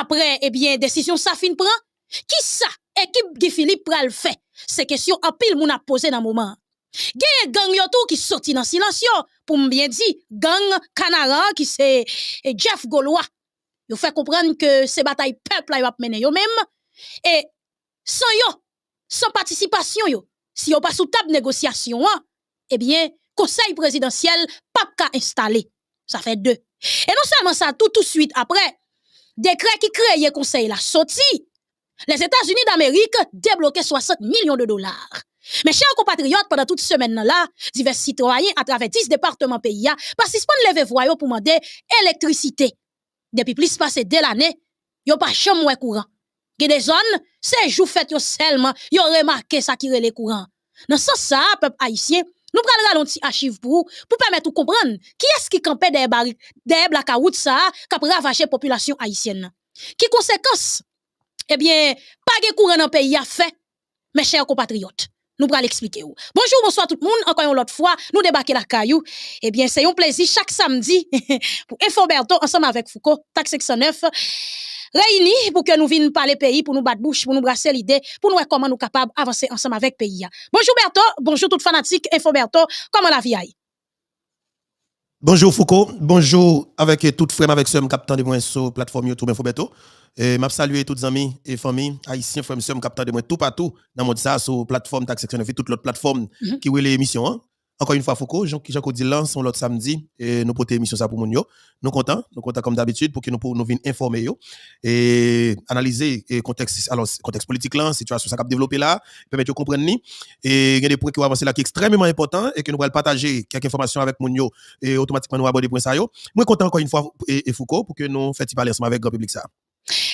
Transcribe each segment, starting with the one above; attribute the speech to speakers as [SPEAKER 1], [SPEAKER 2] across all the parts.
[SPEAKER 1] Après, eh bien, décision ça fin prend. Qui ça, équipe Guy Philippe le fait? C'est question en pile moun a posé dans moment. gang yo tout qui sorti dans silence pour bien dire, gang Canara qui c'est eh, Jeff Gaulois. Yo fait comprendre que ces batailles peuple il va mener yo même et sans yo, sans participation yo, si yo pas sous table négociation hein, eh bien conseil présidentiel pas ka installé. Ça fait deux. Et non seulement ça tout tout de suite après Décret qui créait conseil la sorti. Les États-Unis d'Amérique débloquaient 60 millions de dollars. Mes chers compatriotes, pendant toute semaine là, divers citoyens à travers 10 départements pays participent à lever voyons pour demander électricité. Depuis plus passé de l'année, n'ont pas chambre moins courant. ont des zones, c'est jours fête yo seulement, yo remarqué ça qui les courant. Dans ce sens ça, peuple haïtien, nous prenons un petit archive pour pour permettre de comprendre qui est-ce qui campait derrière la la ça, qui a la population haïtienne. Qui conséquence? Eh bien, pas de courant dans le pays a fait, mes chers compatriotes. Nous allons l'expliquer. Bonjour, bonsoir tout le monde. Encore une autre fois, nous débarquons la caillou. Eh bien, c'est un plaisir chaque samedi pour Infoberto ensemble avec Foucault, Taxe 609 réunis pour que nous venions parler pays, pour nous battre bouche, pour nous brasser l'idée, pour nous voir comment nous sommes capables d'avancer ensemble avec pays. Hein. Bonjour Berto, bonjour toute fanatique, Info Berto, comment la vie aille?
[SPEAKER 2] Bonjour Foucault, bonjour avec toute frère, avec soeur, capitaine de moins sur plateforme YouTube Info Berto. Et m'a salué tous les amis et familles haïtiens, frères, sœurs, capitaine de moins tout partout dans mon ça sur plateforme Taxe Section et toute l'autre plateforme mhm. qui est l'émission. Hein? Encore une fois, Foucault, Jean, Jean Codilan son l'autre samedi et nous portons émission ça pour nous. Nous comptons, nous comptons comme d'habitude pour que nous nous informer et analyser le contexte, contexte politique la situation qui cap développer là, permettre de comprendre Et il y a des points qui vont avancer là qui sont extrêmement importants et que nous allons partager quelques informations avec Mounio et automatiquement nous aborder pour ça yo. Moi content encore une fois et, Foucault pour que nous fassions parler ensemble avec le grand public ça.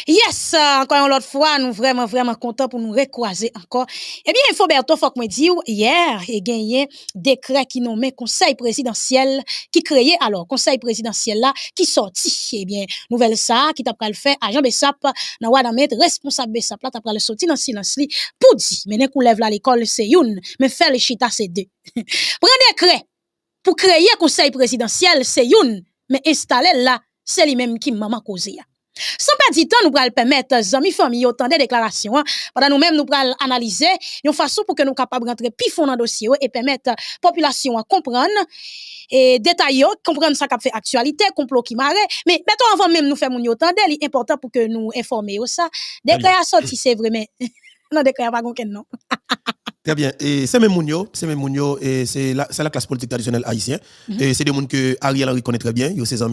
[SPEAKER 1] Yes, euh, encore une fois, nous vraiment, vraiment contents pour nous recroiser encore. Eh bien, il faut que me dire, hier, il y a un décret qui nommait conseil présidentiel, qui créait, alors, conseil présidentiel là, qui sorti. Eh bien, nouvelle ça, qui t'a le fait, agent Bessap, n'a pas responsable Bessap là, t'a le sorti dans le silence li, pour dire, mais ne lève l'école, c'est une, mais faire les chita, c'est deux. Prends décret, pour créer conseil présidentiel, c'est une, mais installer là, c'est lui-même qui maman causé. Sans perdre du temps, nous allons permettre aux amis, familles, autant de déclarations, hein. pendant nous-mêmes, nous analyser une façon pour que nous capables rentrer plus fond dans le dossier et permettre population à comprendre et détailler, comprendre ce qui fait actualité, complot qui marre. Mais avant même nous faire mon autant il est important pour que nous informions ça. Déclaration, si c'est vrai, mais non, déclaration, pas non.
[SPEAKER 2] Très bien. Et c'est même Mounio, c'est même Mounio, et c'est la, classe politique traditionnelle haïtienne. Mhm. Et c'est des gens que Ariel Henry connaît très bien, ils ont 16 000,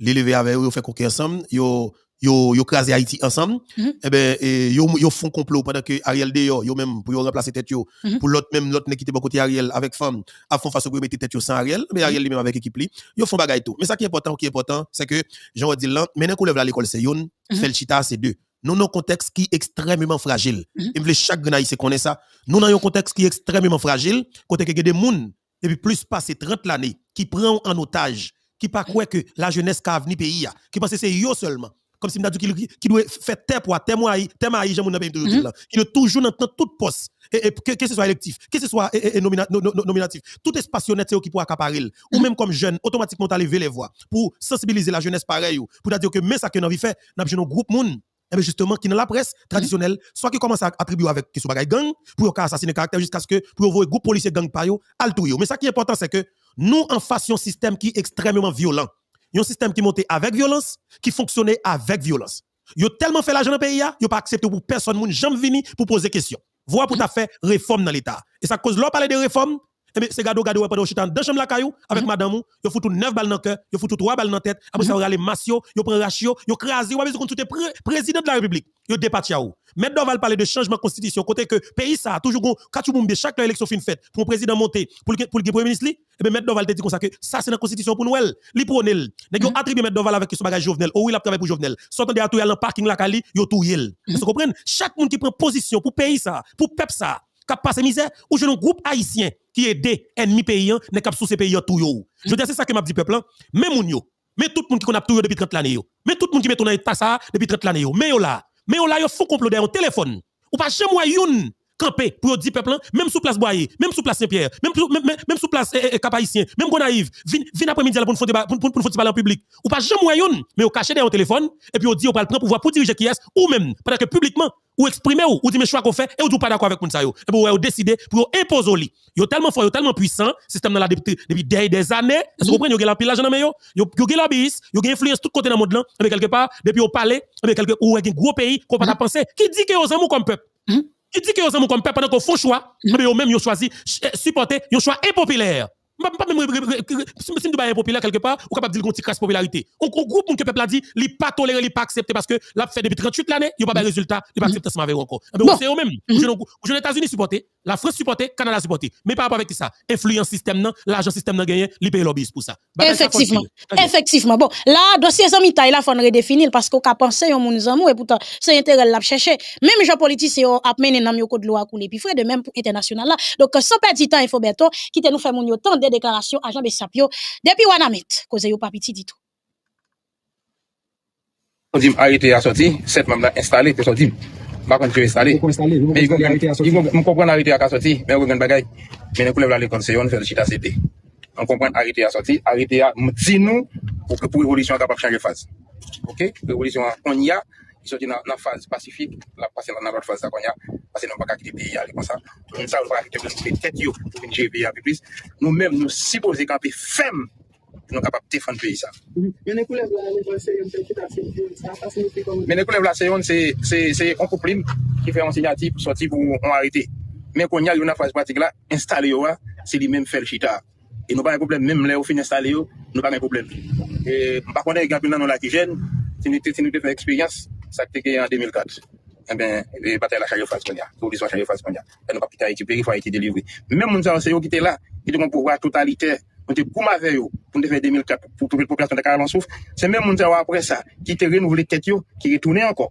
[SPEAKER 2] élevé avec eux, ils ont fait coquer ensemble, ils ont yo yo Haïti ensemble mm ben yo yo font complot pendant que Ariel de yo, même pour remplacer tête mhm. pour l'autre même l'autre qui était bon côté Ariel avec femme à fond face au mettre tête sans Ariel mais mhm. Ariel lui-même avec équipe li yo font bagaille tout mais ça qui est important qui est important c'est que Jean dis là maintenant qu'on lève l'école c'est yon, mm Felchita c'est deux nous avons un contexte qui est extrêmement fragile. Mm -hmm. Et chaque Haïtien connaît ça. Nous avons un contexte qui est extrêmement fragile, côté que des gens, depuis plus passé 30 l'année, qui prend en otage, qui pas croit que la jeunesse qui a venu pays, qui pense que c'est eux seulement. Comme si nous qui doit faire terre pour terre, moi Haïti, toujours mm-hmm. là. Qui doit toujours dans toute poste, que ce soit électif, que ce soit nominatif, tout espace honnête qui peut accaparer. Ou mm-hmm. même comme jeune, automatiquement, tu vers les voix pour sensibiliser la jeunesse pareil, pour dire que même ça que nous avons fait, nous avons un groupe monde eh bien justement, qui dans la presse mm-hmm. traditionnelle, soit qui commence à attribuer avec qui sont bagaille gang, pour assassiner caractère jusqu'à ce que, pour voir groupe policier gang par yo, Mais ça qui est important, c'est que nous, en face, un système qui est extrêmement violent. Un système qui montait avec violence, qui fonctionnait avec violence. Yo tellement fait l'argent dans le pays, yo pas accepté pour personne, moun jamais Vini pour poser question. Vois pour ta mm-hmm. fait réforme dans l'État. Et ça cause, l'on parler de réforme, et eh bien, gado gado gado pendant chutant dans chambre la caillou avec mm-hmm. madame, faut foutent 9 balles dans le cœur, faut tout 3 balles dans la tête, après ça, ils mm-hmm. massio, il prend ratio, ils crasent, ils ont tout président de la République. Ils départent. Maintenant, on va parler de changement de constitution, côté que pays ça, toujours, quand tu de chaque élection fin faite, pour un président monter, pour le, pour premier ministre, et eh bien, maintenant, on va dire comme ça que ça, c'est la constitution pour nous. Ils prennent, ils mm-hmm. attribué maintenant avec ce bagage Jovenel. ou oh, oui, il a travaillé pour Jovenel. Sortant de tout, il parking la Cali, a tout. Vous comprenez? Chaque monde qui prend position pour pays ça, pour peuple ça, qui passé misère, ou j'ai un groupe haïtien qui aide ennemis paysan, mais qui sous ces pays tout yo. Je dire c'est ça que m'a dit peuple hein. mais moun yo, mais tout le monde qui a tout depuis 30 l'année yo, mais tout le monde qui met ton état ça depuis 30 l'année yo, mais yo là, mais yo là yo fou complot derrière téléphone. Ou pas moi yon camper pour dire peuple, hein, même sous place Boyer, même sous place Saint-Pierre, même, même, même sous place eh, eh, Capaïtien, même Cap-Haïtien, même Gonaïve, vin après-midi pour nous faire pour, pour, parler en public. Ou pas jamais moyen, mais au caché derrière téléphone, et puis on dit, on va le prendre pouvoir pour diriger qui est, ou même, pendant que publiquement, ou exprimer ou, ou dit mes choix qu'on fait, et ou dit pas d'accord avec Mounsa Et puis ou décidé pour imposer au lit. Yo tellement fort, yo tellement puissant, système dans la depuis, depuis des, années, est-ce que vous mhm. comprenez, yo gen l'empile l'argent dans yo, yo gen l'obéis, yo gen influence tout côté dans le monde là, mais eh quelque part, depuis au palais, ou quelque un gros pays qu'on mhm. pas penser, qui dit que yo amour comme peuple. Mhm. Il dit que vous avez un père, pendant que faux choix, mm. mais vous-même, vous choisi eh, supporter un choix impopulaire pas même si nous sommes populaire quelque part, ou capable de dire qu'on crasse popularité. On groupe que le peuple a dit, il n'est pas toléré, il n'est pas accepté parce que l'a fait depuis 38 l'année, il n'y a pas de résultat, il n'est pas mm-hmm. accepté ça avec encore. C'est eh ben, eux-mêmes. Mm-hmm. Je les États-Unis supporté, la France supporté, le Canada supporté. Mais par rapport avec ça, influence système, l'argent système n'a gagné, il paye lobbyiste pour ça.
[SPEAKER 1] Effectivement. Effectivement. Bon, là, dossier Zami Taïla, il faut redéfinir parce qu'on a pensé, on nous amour et pourtant, c'est intérêt l'a chercher. Même les gens politiciens ont amené dans le code de loi couler, puis frère de même pour international là. Donc, sans perdre du temps, il faut bientôt quitter nous faire mon temps déclaration agent Bessapio depuis Wanamet, cause yo pas petit du tout.
[SPEAKER 3] On dit arrêté à sortir, cette même là installé, sortir. Par contre, qu'on peut installer. Mais ils arrêter à sortir, mais on gagne bagaille. Mais nous couleurs là les c'est on fait le chita CP. On comprend arrêter à sortir, arrêter à dit nous pour que pour l'évolution capable changer phase. OK L'évolution on y a ils sont dans la phase pacifique, la passer dans la phase qu'on parce que nous pas quitter pays, aller comme ça. on le monde va quitter le tête pour venir gérer le pays un peu plus. Nous-mêmes, nous supposons camper ferme pour nous capables de défendre le pays. Ça. Mhm. Mais nous couleurs là, c'est c'est un couple qui fait un signatif pour sortir pour on arrêter. Mais quand il y a une phase pratique là, installer, hein. c'est lui-même faire le chita. Et nous pas un problème, même là, au fin installé, nous pas un problème. Et par contre, il y a un peu de qui gênent, si nous avons expérience, ça a été en 2004 eh bien, les batailles à a, les l'histoire à Fascondia, et nos les étaient ont été délivrés. Même nous avons qui était là, qui ont un pouvoir totalitaire, on était pour faire 2004, pour trouver la population de Caral souffle. C'est même nous après ça, qui étaient renouvelés tête, qui retournaient encore.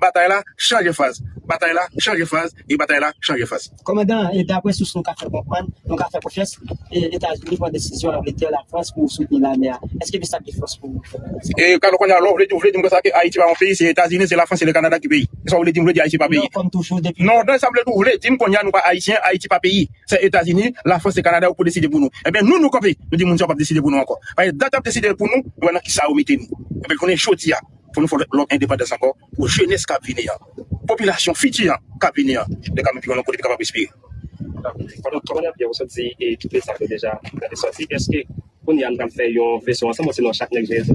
[SPEAKER 3] bataille là, change phase. Bataille là, change phase. Et bataille là, change phase.
[SPEAKER 1] Commandant, et
[SPEAKER 3] d'après ce qu'on a fait comprendre, donc a fait confiance, les États-Unis prennent décision de la France pour soutenir la mer. Est-ce que y ça qui force pour vous? Et quand on a l'offre, vous voulez dire que Haïti va en pays, c'est les États-Unis, c'est la France, c'est le Canada qui paye. Ça, vous voulez dire que Haïti pas pays. Comme toujours, depuis... Non, non, ça vous voulez dire qu'on a nous pas Haïtiens, Haïti pas pays. C'est États-Unis, la France, c'est Canada, pour décider pour nous. Eh bien, nous, nous copions. Nous disons, nous ne pas décider pour nous encore. Parce que date décider pour nous, voilà qui ça, omettez nous. Et eh bien, qu'on est chaud, pour nous faire l'indépendance encore, pour jeunesse qui la hein. population future qui venir, hein. les Camerounais qui sont capables respirer. Pendant trois ans, vous avez dit, et tout les affaires déjà sorti. est-ce que on y a en faire une version ensemble, sinon chaque négligence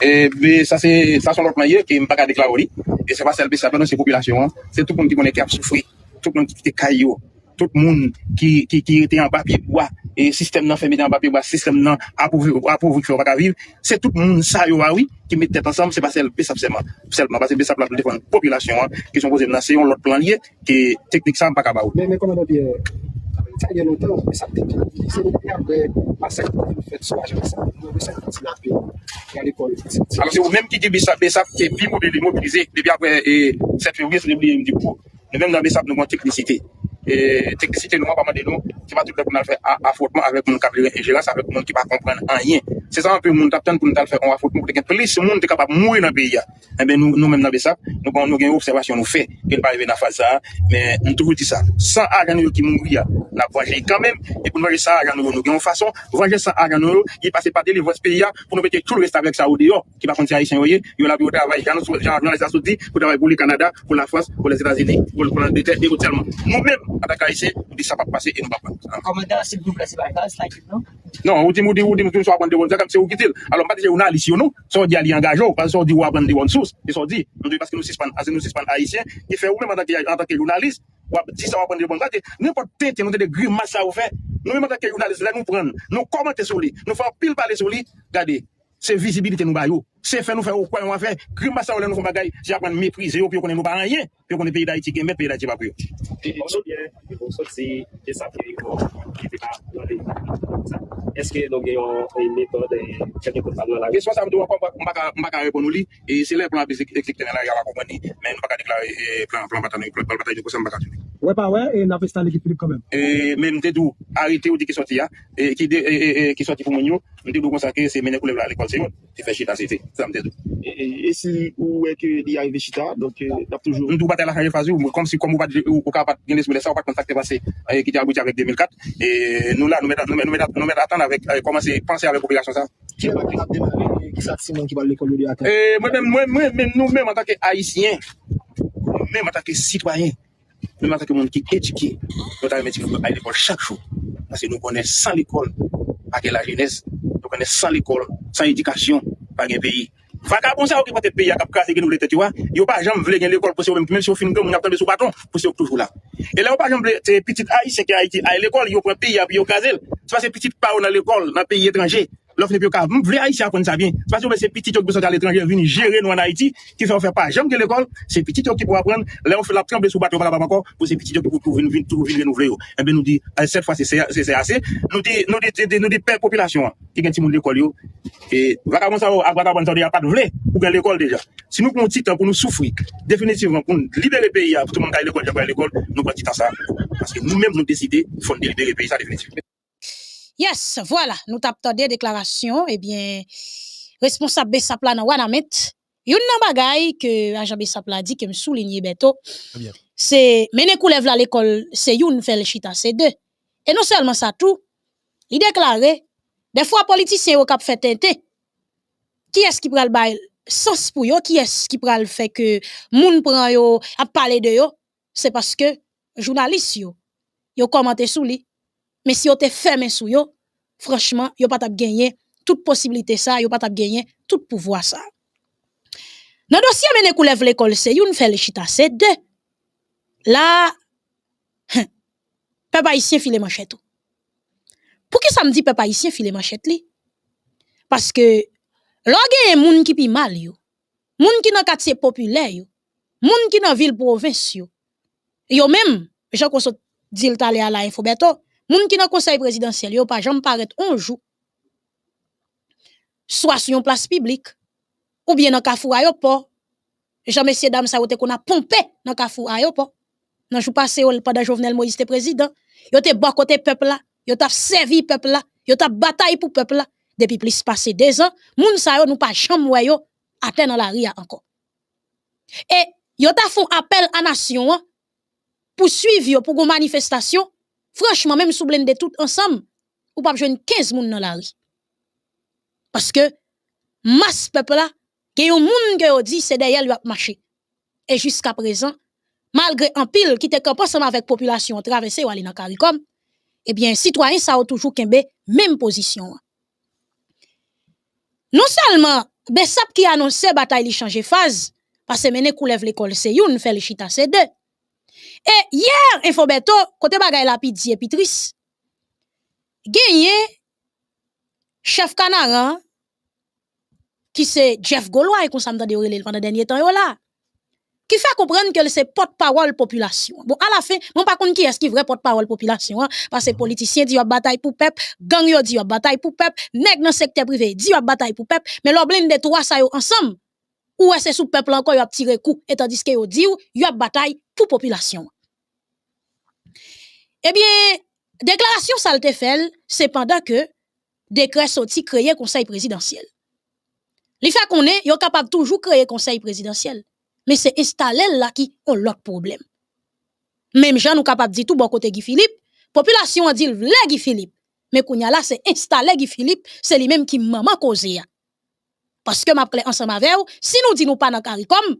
[SPEAKER 3] Eh bien, ça, c'est ça, sont l'autre manière qui ne pas déclarer. Et c'est pas celle-là, c'est la population, hein. c'est tout le monde qui connaît qui a souffert, tout le monde qui été caillou. tout moun ki yi te an papi wwa, e sistem nan feme de an papi wwa, sistem nan apouvri kwe wak aviv, se tout moun sa yo wawi, ki mette tete ansam, se basel besap seman. Se basel besap la plen depon population, ki son pose mnase yon lot plan liye, ki teknik sa an pak aba ou. Men konon obye, ame yon ta yon notan, ou besap teknik, se mwen apre, basel pou mwen fèd sou ajansan, mwen besap kontin apre, yon dekone. An se ou menm ki di besap, besap ki e bimobili mobilize, deby apre, e sefye ou bise ou ne et technicité, nous, pas mal des noms qui va tout le monde faire affrontement avec mon capitaine et gérance, avec mon qui va comprendre rien. C'est ça un peu mon tapton pour nous faire un affrontement pour que plus monde est capable de mourir dans le pays. Hein. Eh bien, nous, nous-mêmes dans ça nous, nous avons une observation, nous fait, qu'il pas arriver dans la phase ça, hein. mais on toujours dit ça. Sans argent qui mourir, hein. la voyager quand même, et pour nous voyager sans argent, nous avons une façon, voyager sans argent, il passé par des voies pays pour nous mettre tout le reste avec ça au dehors, qui va continuer à y envoyer, il y a de travail, dans les pour travailler pour le Canada, pour la France, pour les États-Unis, pour l'Angleterre et pour nous même Ata kaise, ou di sa pa pase, e nou pa pa. Koman da, si nou plase baka, slaytip nou? Non, ou di mou non, di, ou di mou di, mou so apan de won, zekan se ou kitil. Alon, pati se yon alisyon nou, so di aliyan gajo, pa so di wapan de won sous, e so di, nou di, paske nou sispan, ase nou sispan haisyen, e fe ou mwen mwen dati anta ke yon alis, wap, si sa wapan de won, nè pot te te nou de de gri masya ou fe, nou mwen mwen dati ke yon alis, lè nou pren, nou komante sou li, nou fa pil pale sou li, gade, se visibilite nou bayou. Se fè nou fè ou kwa yon wè fè, kri mbasa ou lè nou fè bagay, jè ap mwen mèpri zè yo, pyo kwenè nou baran yè, pyo kwenè peyi da iti gen, mè peyi da iti ba pyo. Pyo sou bien, yon soti, ke sa pye yon, eske nou gen yon metode, ke sò sa mdou wakon mbakare konou li, e se lè plan pizik, eklik tenè la yara konwen ni, men mbakare deklarè plan batanou, plan batay dekosan mbakar tou ni.
[SPEAKER 2] Wè pa wè, e nan fè stan lè ki plip kwenè?
[SPEAKER 3] E men mtèdou, ari te ça Et si où est que il arrive chita donc tu euh, as toujours nous pas la carrière phase ou comme si comme on va au cas pas gagner là on pas contacter passer avec euh, qui était avec 2004 et nous là nous mettons nous mettons nous mettons attendre avec euh, commencer penser avec population ça qui ça Simon qui va l'école de attendre et moi même moi même nous même en tant que haïtien même en tant que citoyen même en tant que monde qui qui notre métier à l'école chaque jour parce que nous connaissons sans l'école à quelle la jeunesse ou est sans l'école, sans éducation, pas un pays. Vagabond ça qui te payer à cap que nous tête tu vois. a pas jamais voulait gagner l'école pour même même si on finit on attend sur bâton pour c'est toujours là. Et là on pas jamais c'est petite haïtien qui été à l'école pas prend pays à puis yo casel. Ça c'est petite pas dans l'école dans pays étranger l'offre plus plus Vous voulez Haïti apprendre ça bien. parce que c'est petit qui sont à l'étranger venir gérer nous en Haïti, qui fait faire pas. J'aime que l'école, c'est petit qui pour apprendre. Là, on fait la tremble sous bateau, là-bas encore, pour ces petits qui pour trouver une trouver une Eh bien, nous dit, cette fois, c'est assez. Nous dit, nous dit, nous dit, père population, qui gagne de l'école, et, va ça à il n'y a pas de vrai pour l'école déjà. Si nous prenons un temps pour nous souffrir, définitivement, pour libérer le pays, pour tout le monde à l'école, l'école, nous prenons un ça. Parce que nous-mêmes, nous décidons, il faut libérer le pays, ça définitivement.
[SPEAKER 1] Yes, voilà, nous tapons des déclarations, eh bien, responsable Bessapla plan dans Wanamet, il y a bagaille que agent Bessapla a dit que me souligne bientôt. C'est mené coulève à l'école, c'est une fait le chita, c'est deux. Et non seulement ça tout, il déclarait des fois politiciens au cap fait tenter. Qui est-ce qui prend le sens pour yo, qui est-ce qui prend fait que moun prend yo à parler de yo, c'est parce que journaliste yo yo commenté sous lui mais si vous te fermé sur yo, franchement, yo pas gagner toute possibilité ça, yo pas gagner tout pouvoir ça. Dans le dossier mené lève l'école, c'est une fait le chita, c'est deux. Là, hein, pepa haïtien file manchette. Pour qui ça me dit haïtien file manchette li? Parce que, l'on un monde qui pi mal yo, moun qui nan quartier populaire yo, moun qui nan ville province yo, yo même, j'en qu'on dit le talé à la info Moun ki nan conseil présidentiel, yo pas jamais paret un jour. Soit sur une place publique ou bien dans Kafou aéroport. Jamais ces dames ça qu'on a pompé dans Kafou aéroport. Nan jou passé pendant Jovenel Moïse était président, yo te bon côté peuple là, yo t'a servi peuple là, yo t'a bataille pour peuple là depuis plus passé deux ans, moun sa yo nous pas jamais yo atteint dans la ria encore. Et yo t'a font appel à nation hein, pour suivre pour une manifestation Franchement, même sous blende tout ensemble, ou pas jeune 15 moun dans la rue. Parce que masse peuple là, qui un moun que dit c'est derrière lui marché. Et jusqu'à présent, malgré un pile qui était campé avec avec population traversée ou aller dans CARICOM, eh bien citoyen ça a toujours kembe même position. Non seulement Besap qui annonçait bataille li changer phase parce que mené coulève l'école c'est une fait chita c'est et hier, Infobeto, e côté bagay la pi diye pi genye, chef kanaran, qui c'est Jeff Goloy, qu'on sa de pendant dernier temps, qui fait comprendre que c'est porte-parole population. Bon, à la fin, bon, pas contre, qui est-ce qui vrai porte-parole population? Hein? Parce que mhm. politiciens disent bataille pour peuple, gang dit une bataille pour peuple, nèg dans secteur privé dit bataille pour peuple, mais l'oblin de trois ça ensemble ou est-ce sous peuple encore y a tiré coup et tandis que yo dit y a bataille pour population. Eh bien, déclaration ça le fait pendant que décret sorti créer conseil présidentiel. Li fait qu'on est yo capable toujours créer conseil présidentiel, mais c'est installé là qui ont l'autre problème. Même gens nous capable dit tout bon côté Guy Philippe, population a dit le Guy Philippe, mais qu'on y a là c'est installer Guy Philippe, c'est lui-même qui maman causé hein. Parce que m'appelais ensemble avec vous, si nous ne nous pas dans CARICOM,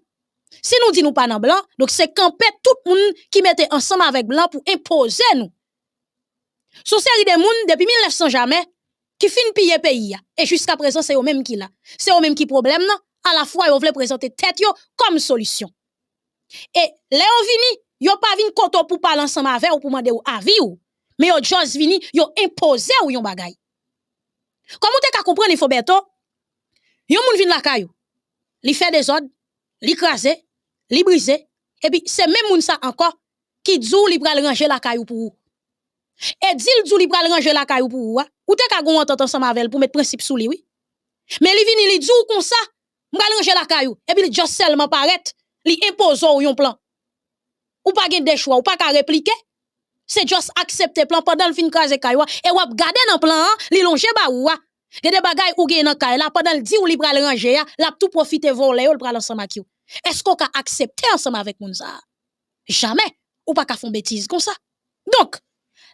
[SPEAKER 1] si nous disons nous pas dans blanc, donc c'est même tout le monde qui mettait ensemble avec blanc pour imposer nous. Ce série des monde depuis 1900 jamais qui finissent piller pays et jusqu'à présent c'est eux mêmes qui là. C'est eux mêmes qui problème non à la fois ils veulent présenter tête comme solution. Et les vini, ils pas vini pour parler ensemble avec ou pour demander ou avis mais ils juste vini, ils imposer ou yon bagay. Comment vous qu'à comprendre il Yon moun à la kayou. Li fait des ordres, li krasé, li brise, Et puis, c'est même moun sa encore qui dit li pral ranger la kayou pour ou. Et dit li pral ranger la kayou pour ou. Ah. Ou te ka gon ensemble avec pour mettre principe sous lui? oui. Mais il vient, il dit comme ça, ranger la kayou. Et puis, just seulement paret, li impose un yon plan. Ou pas gen de choix, ou pas ka répliquer. C'est juste accepter plan pendant le fin de la Et vous regardez garder le plan, vous ah, longez bas, vous ah. Gen de bagay ou gen nan kay la, pendant le di ou li pral range la tout profite vole ou l pral ansama est yo. qu'on ka accepte ensemble avec moun sa? Jamais. Ou pas ka font bêtise comme ça. Donc,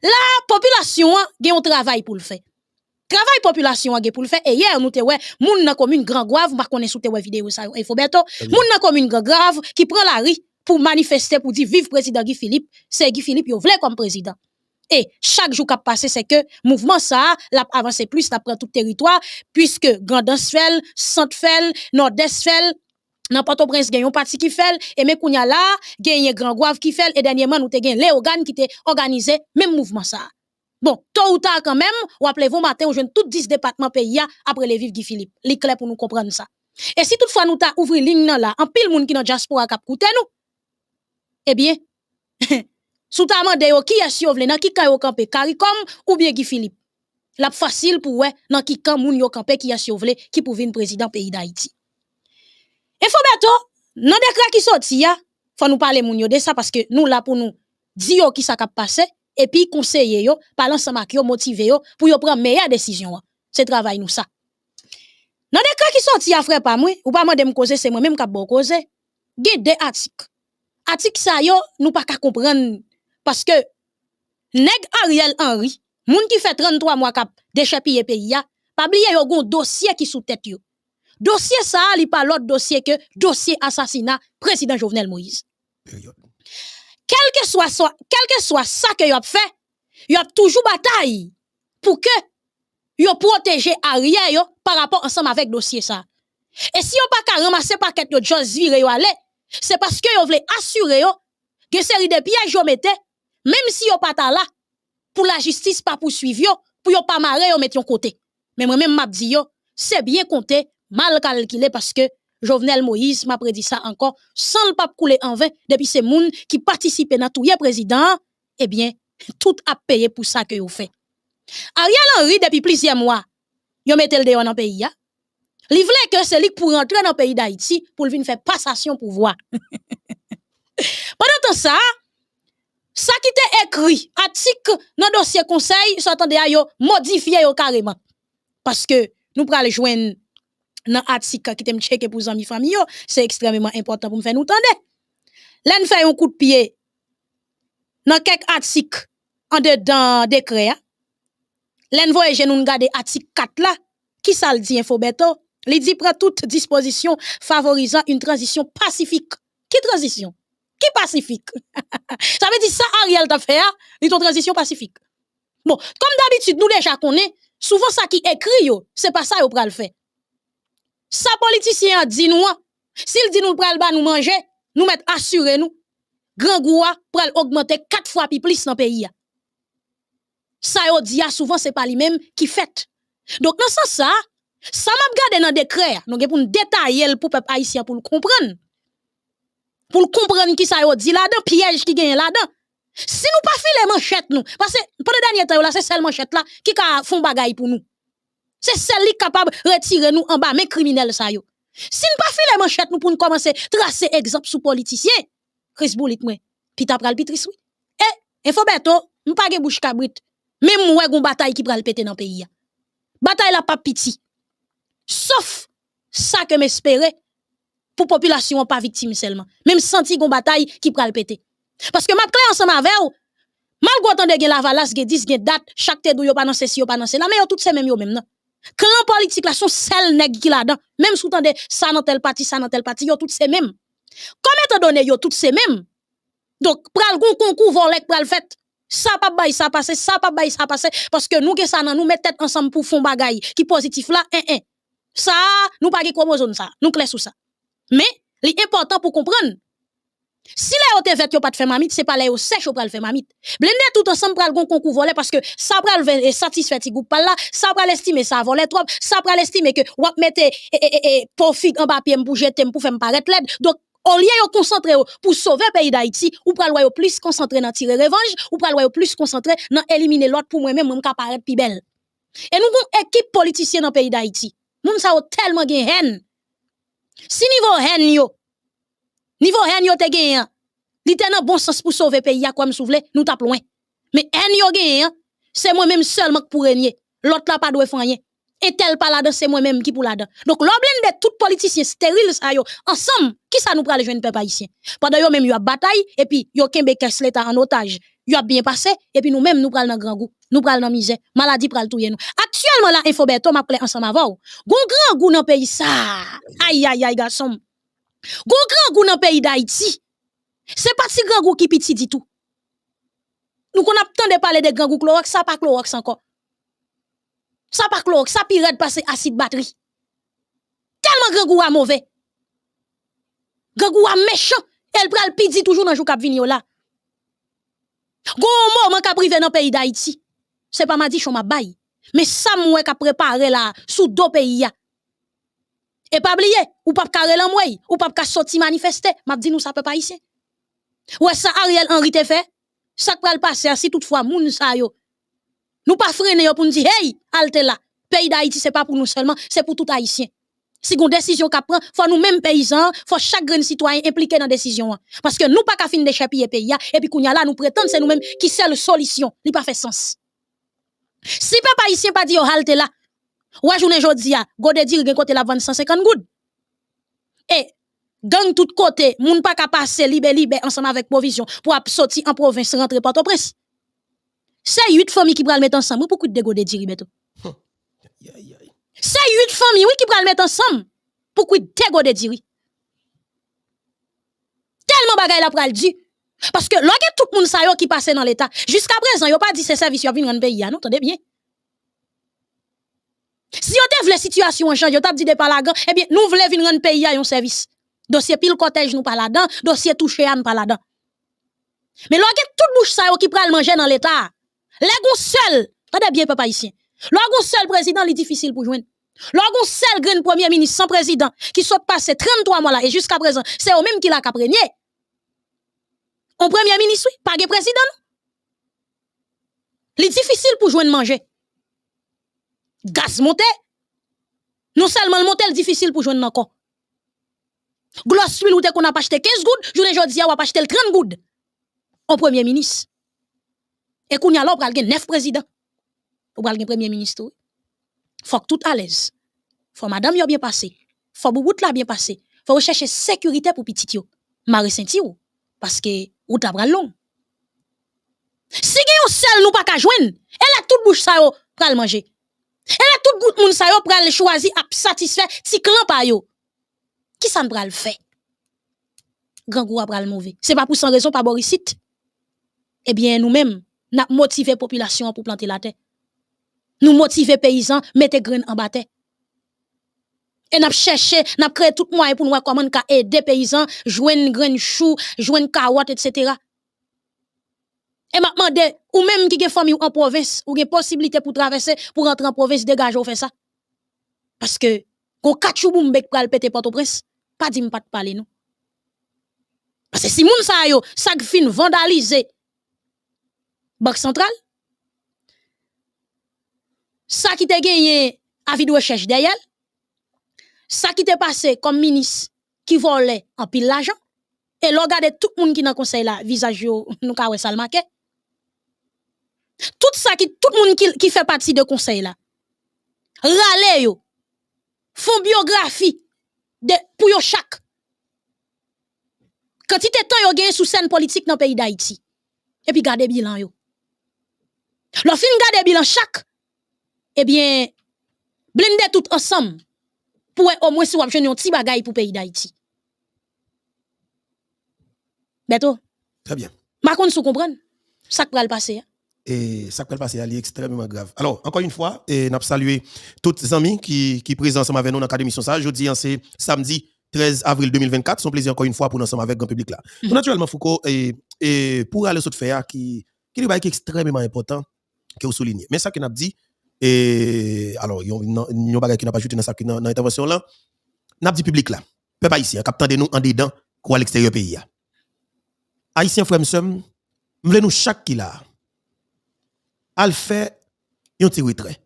[SPEAKER 1] la population gen hein, un travail pour le faire. Travail population gen hein, pour le faire. Et hier, nous te ouais, moun nan commune Grand Grave, m'a kone sous te ouais vidéo ça, il faut bientôt. Moun nan commune Grand Grave qui prend la rue pour manifester pour dire vive président Guy Philippe, c'est Guy Philippe yo vle comme président. Et chaque jour qui a passé, c'est que mouvement ça, l'a avancé plus, l'a pris tout territoire, puisque Grand-Ansfel, Centre-Fel, Nord-Est-Fel, nan Port-au-Prince gagne un parti qui fait et mais il y a un grand guave qui fait et dernièrement nous avons les Léogane qui ont organisé même mouvement ça bon tôt ou tard quand même ou appelez vous matin ou jeune tout 10 départements pays après les vives Guy Philippe les clés pour nous comprendre ça et si toutefois nous ta ouvert ligne là en pile monde qui dans diaspora cap coûter nous eh bien Sous ta mande yo, qui est vle nan ki ka yo kampe, Caricom ou bien Guy Philippe? La facile pour ouais, nan ki kan moun yo kampe qui est vle, qui pouvine président pays d'Haïti. Et faut bientôt, nan oh, décret qui sorti ya, faut nous parler moun yo de ça parce que nous là pour nous yo ki sa kap passé et puis conseiller yo, parlant ensemble avec yo, motiver yo pour yo prendre meilleure décision. Hein. C'est travail nous ça. Nan décret qui sorti ya frère pas moi, ou pas mande me causer, c'est moi même kap bon causer. Gen deux articles. Article sa yo, nous pas ka comprendre parce que, nèg Ariel Henry, moun qui fait 33 mois kap les pays ya, pas oublier yon gon dossier qui sous tête Dossier ça, li pas l'autre dossier que dossier assassinat président Jovenel Moïse. Quel que soit ça, quel que soit ça que yon fait, yon toujours bataille pour que yon protège Ariel par rapport ensemble avec dossier ça. Et si yon pas ka le paquet de j'en zvire aller, c'est parce que vous voulez assurer yon, que série de que yon mette, même si yo pas là, pour la justice pas poursuivre pour yon pas marrer yon mettre yon côté. Mais moi même m'a dit yo, c'est bien compté, mal calculé parce que Jovenel Moïse m'a prédit ça encore, sans le pape couler en vain, depuis ces moun qui participent dans tout président, eh bien, tout a payé pour ça que vous fait. Ariel Henry, depuis plusieurs mois, yon mette le dans le pays, ya. Li que c'est lui pour entrer dans le pays d'Haïti, pour venir faire passation pouvoir. Pendant ça, ça qui était écrit, article dans le dossier conseil, s'attendait à yo modifier carrément. Parce que nous prenons joindre dans article qui t'aime checker pour amis famille c'est extrêmement important pour nous faire nous tendre. Là nous fait un coup de pied dans quelques articles en dedans décret. Hein. Là nous voyons nous regarder article 4 là qui ça dit info beto. Il dit prend toute disposition favorisant une transition pacifique. Qui transition qui pacifique. ça veut dire ça, Ariel t'a fait, hein, une transition pacifique. Bon, comme d'habitude, nous déjà connaissons, souvent ça qui écrit, ce n'est pas ça qu'on peut le faire. ça politicien dit nous, hein, s'il dit nous pral ba nous manger, nous mettre assurer nous, grand quoi, pral augmenter quatre fois plus dans le pays. Hein. Ça yon dit ah, souvent c'est pas lui même qui fait. Donc dans ce sens, ça m'a gardé dans le décret, nous détailler détailler pour le peuple haïtien pour le comprendre pour comprendre qui ça a dit là-dedans, piège qui gagne là-dedans. Si nous pas filer manchette nous, parce que pendant dernier temps c'est celle manchette là qui fait font bagaille pour nous. C'est celle qui capable retirer nous en bas mais criminels ça yo. Si nous pas filer manchette nous pour nous commencer tracer exemple sous politicien. Chris Boulit moi, puis t'as pral pitris oui. Eh, ne nous pas bouche cabrit. Même moi une bataille qui pral péter dans pays Bataille la pas piti. Sauf ça que m'espérer pour population pas victime seulement. Même senti une bataille qui pral péter. Parce que m'a clé ensemble avec malgré tant de la valasse 10, chaque tête pas dans ceci, pas dans cela, mais yo ces même yo même Clan politique là sont sel nèg qui là-dedans, même sous de ça dans tel parti, ça dans tel parti, yo toutes même. Comme étant donné yo toutes ces même. Donc pral gon concours volek pral fait. Ça pas bail ça passer, ça pas bail ça passer parce que nous que ça nous met tête ensemble pour fond bagaille qui positif là Ça nous pas chromosome ça, nous clair sous ça. Mais, l'important important pour comprendre. Si les yo vêtements, yo pas de faire mamite, c'est pas les yo sèche ou pral faire mamite. Blender tout ensemble pral gon concours volé parce que ça pral satisfait ti groupe là, ça pral estimer ça volé trop, ça pral estimer que vous mette et, eh, et, eh, et, eh, profit en papier pour jeter pour faire paraître l'aide. Donc au lieu de concentrer pour sauver le pays d'Haïti, ou pral plus concentré dans tirer revanche, ou pral plus concentré dans éliminer l'autre pour moi-même, même paraître plus belle. Et nous avons une équipe politicienne dans le pays d'Haïti. Nous avons tellement de haine. Si niveau hen niveau hen yo te gen, li te bon sens pou sauver pays, ya kwa souvle, nou tap loin. Mais hen yo gen, se moi pour seulement pou renye. lot la pa rien. et tel pas là-dedans, c'est moi-même qui pour la dedans Donc, l'oblin de tout politicien stérile, sa yo, ensemble, qui ça nous pral jeune peuple haïtien? Pendant yo même yo a bataille, et puis yo kembe caisse l'État en otage a bien passé et puis nous-mêmes nous pral dans grand goût, nous pral dans misère, maladie pral touyer nous. Actuellement là Infoberto m'a appelé ensemble avant. Gon grand goût dans pays ça. Aïe aïe aïe garçon. Gon grand goût dans pays d'Haïti. C'est pas si grand goût qui petit dit tout. Nous qu'on a de parler de grand goût Clorox, ça pas Clorox encore. Ça pas Clorox, ça pire de passer acide batterie. Tellement grand goût à mauvais. Grand goût à méchant, elle pral piti toujours dans jour cap là. Gon moment ka privé dans pays d'Haïti. C'est pas ma dit ma baye Mais ça moué ka préparé là sous deux pays Et pas oublier, ou pas carré lan ne ou pas ka sorti manifester, m'a dit nous ça peut pas ici. Ouais ça Ariel Henry te fait. Ça pral passer si toutefois moun sa yo. Nous pas freiner yo pour nous dire hey, halte là. Pays d'Haïti c'est pas pour nous seulement, c'est pour tout haïtien. Si une décision qu'a prend, faut nous mêmes paysans, faut chaque citoyen impliqué dans décision parce que nous pas qu'à finir d'échapper pays et puis qu'on y a là nous c'est nous mêmes qui c'est la solution, il pas fait sens. Si papa ici pas dit oh, halte là. Ouais journée jodi a, gode dire gen côté la vendre 150 goud. Et gang tout côté, moun pas qu'à passer libre-libre, ensemble avec provision pour sortir en province rentrer Port-au-Prince. C'est huit familles qui pral mettre ensemble pour coûte de gode dire beto. C'est huit familles oui, qui le mettre ensemble pour qu'il go de diri. Tellement bagay la le dire. Parce que l'on tout le monde qui passe dans l'État. Jusqu'à présent, il n'a pas dit ces services venu à rende pays. Hein, non, tende bien. Si on te une situation en change, on t'a dit de palaga, eh bien, nous venir dans le pays à un service. Dossier pile cottage nous pas là-dedans, dossier touché à nous pas là-dedans. Mais l'on tout bouche monde qui va le manger dans l'État. Les seuls, seul. Tende bien, papa ici. Lorsqu'on seul président, il est difficile pour joindre. Lorsqu'on seul grand premier ministre sans président qui sont passé 33 mois là et jusqu'à présent, c'est eux même qui l'a prégné. Un premier ministre, oui, pas de président. Il est difficile pour joindre manger. Gaz monté. Non seulement le monté, difficile pour joindre encore. Gloss huile ou qu'on a acheté 15 gouttes, je ne dis ah, on a acheté 30 gouttes. En premier ministre. Et qu'on y a il y a 9 présidents ou pral gen premier ministre. Faut que tout à l'aise. Faut madame a bien passé. Faut bout la bien passé. Faut rechercher sécurité pour petit yo. Mare parce que ou t'a pral long. Si gen yon sel pas pa ka joindre. elle a toute bouche sa yo pral manger. Elle a tout gout moun pour yo pral choisi à satisfaire si clan pa yo. Qui ça pral fait? Grand goût le mauvais. C'est pas pour sans raison pas Borisite. Eh bien nous-mêmes, nous avons motivé population pour planter la terre nous motiver paysans, mettre graines en bataille. Et nous cherché, nous créé tout moyen pour nous comment nous aider paysans, jouer une graine chou, jouer joindre carottes, etc. Et m'a demandé, ou même qui est famille en province, ou une possibilité pour traverser, pour rentrer en province, dégager on fait ça. Parce que, quand kachou boumbek pral pété Port-au-Prince, pas dit pas de parler nous. Parce que si moun sa yo, ça fin vandalisé Banque centrale, ça qui t'a gagné à vide recherche d'ailleurs ça qui t'est passé comme ministre qui volait en pile l'argent, et l'on tout le monde qui dans conseil là, visage nous kawe ça le Tout ça qui, tout le monde qui, fait partie de conseil là, râle yo, font biographie de, pour yo chaque. il était temps yo gagné sous scène politique dans le pays d'Haïti. Et puis gardez bilan yo. L'on fin bilan chaque eh bien, blende tout ensemble pour au moins si wap un petit bagage pour le pays d'Haïti. Beto? Très bien. Ma kon vous le Ça peut le passer hein?
[SPEAKER 2] et eh, ça peut passer est extrêmement grave. Alors, encore une fois, et eh, nous tous les amis qui, qui présents ensemble avec nous dans l'académie ça. Jeudi, hein, c'est samedi 13 avril 2024. C'est un plaisir encore une fois pour nous ensemble avec le public là. Mm-hmm. Naturellement, Foucault, et, eh, et pour aller sur le fait qui, est extrêmement important que vous soulignez. Mais ça que avons dit, et alors, il y a qui n'a pas ajouté dans cette intervention là. N'a dit public là. Peuple haïtien, captant de nous en dedans ou à l'extérieur pays. Haïtien frère nous nous chaque qui là. Al fait un petit retrait.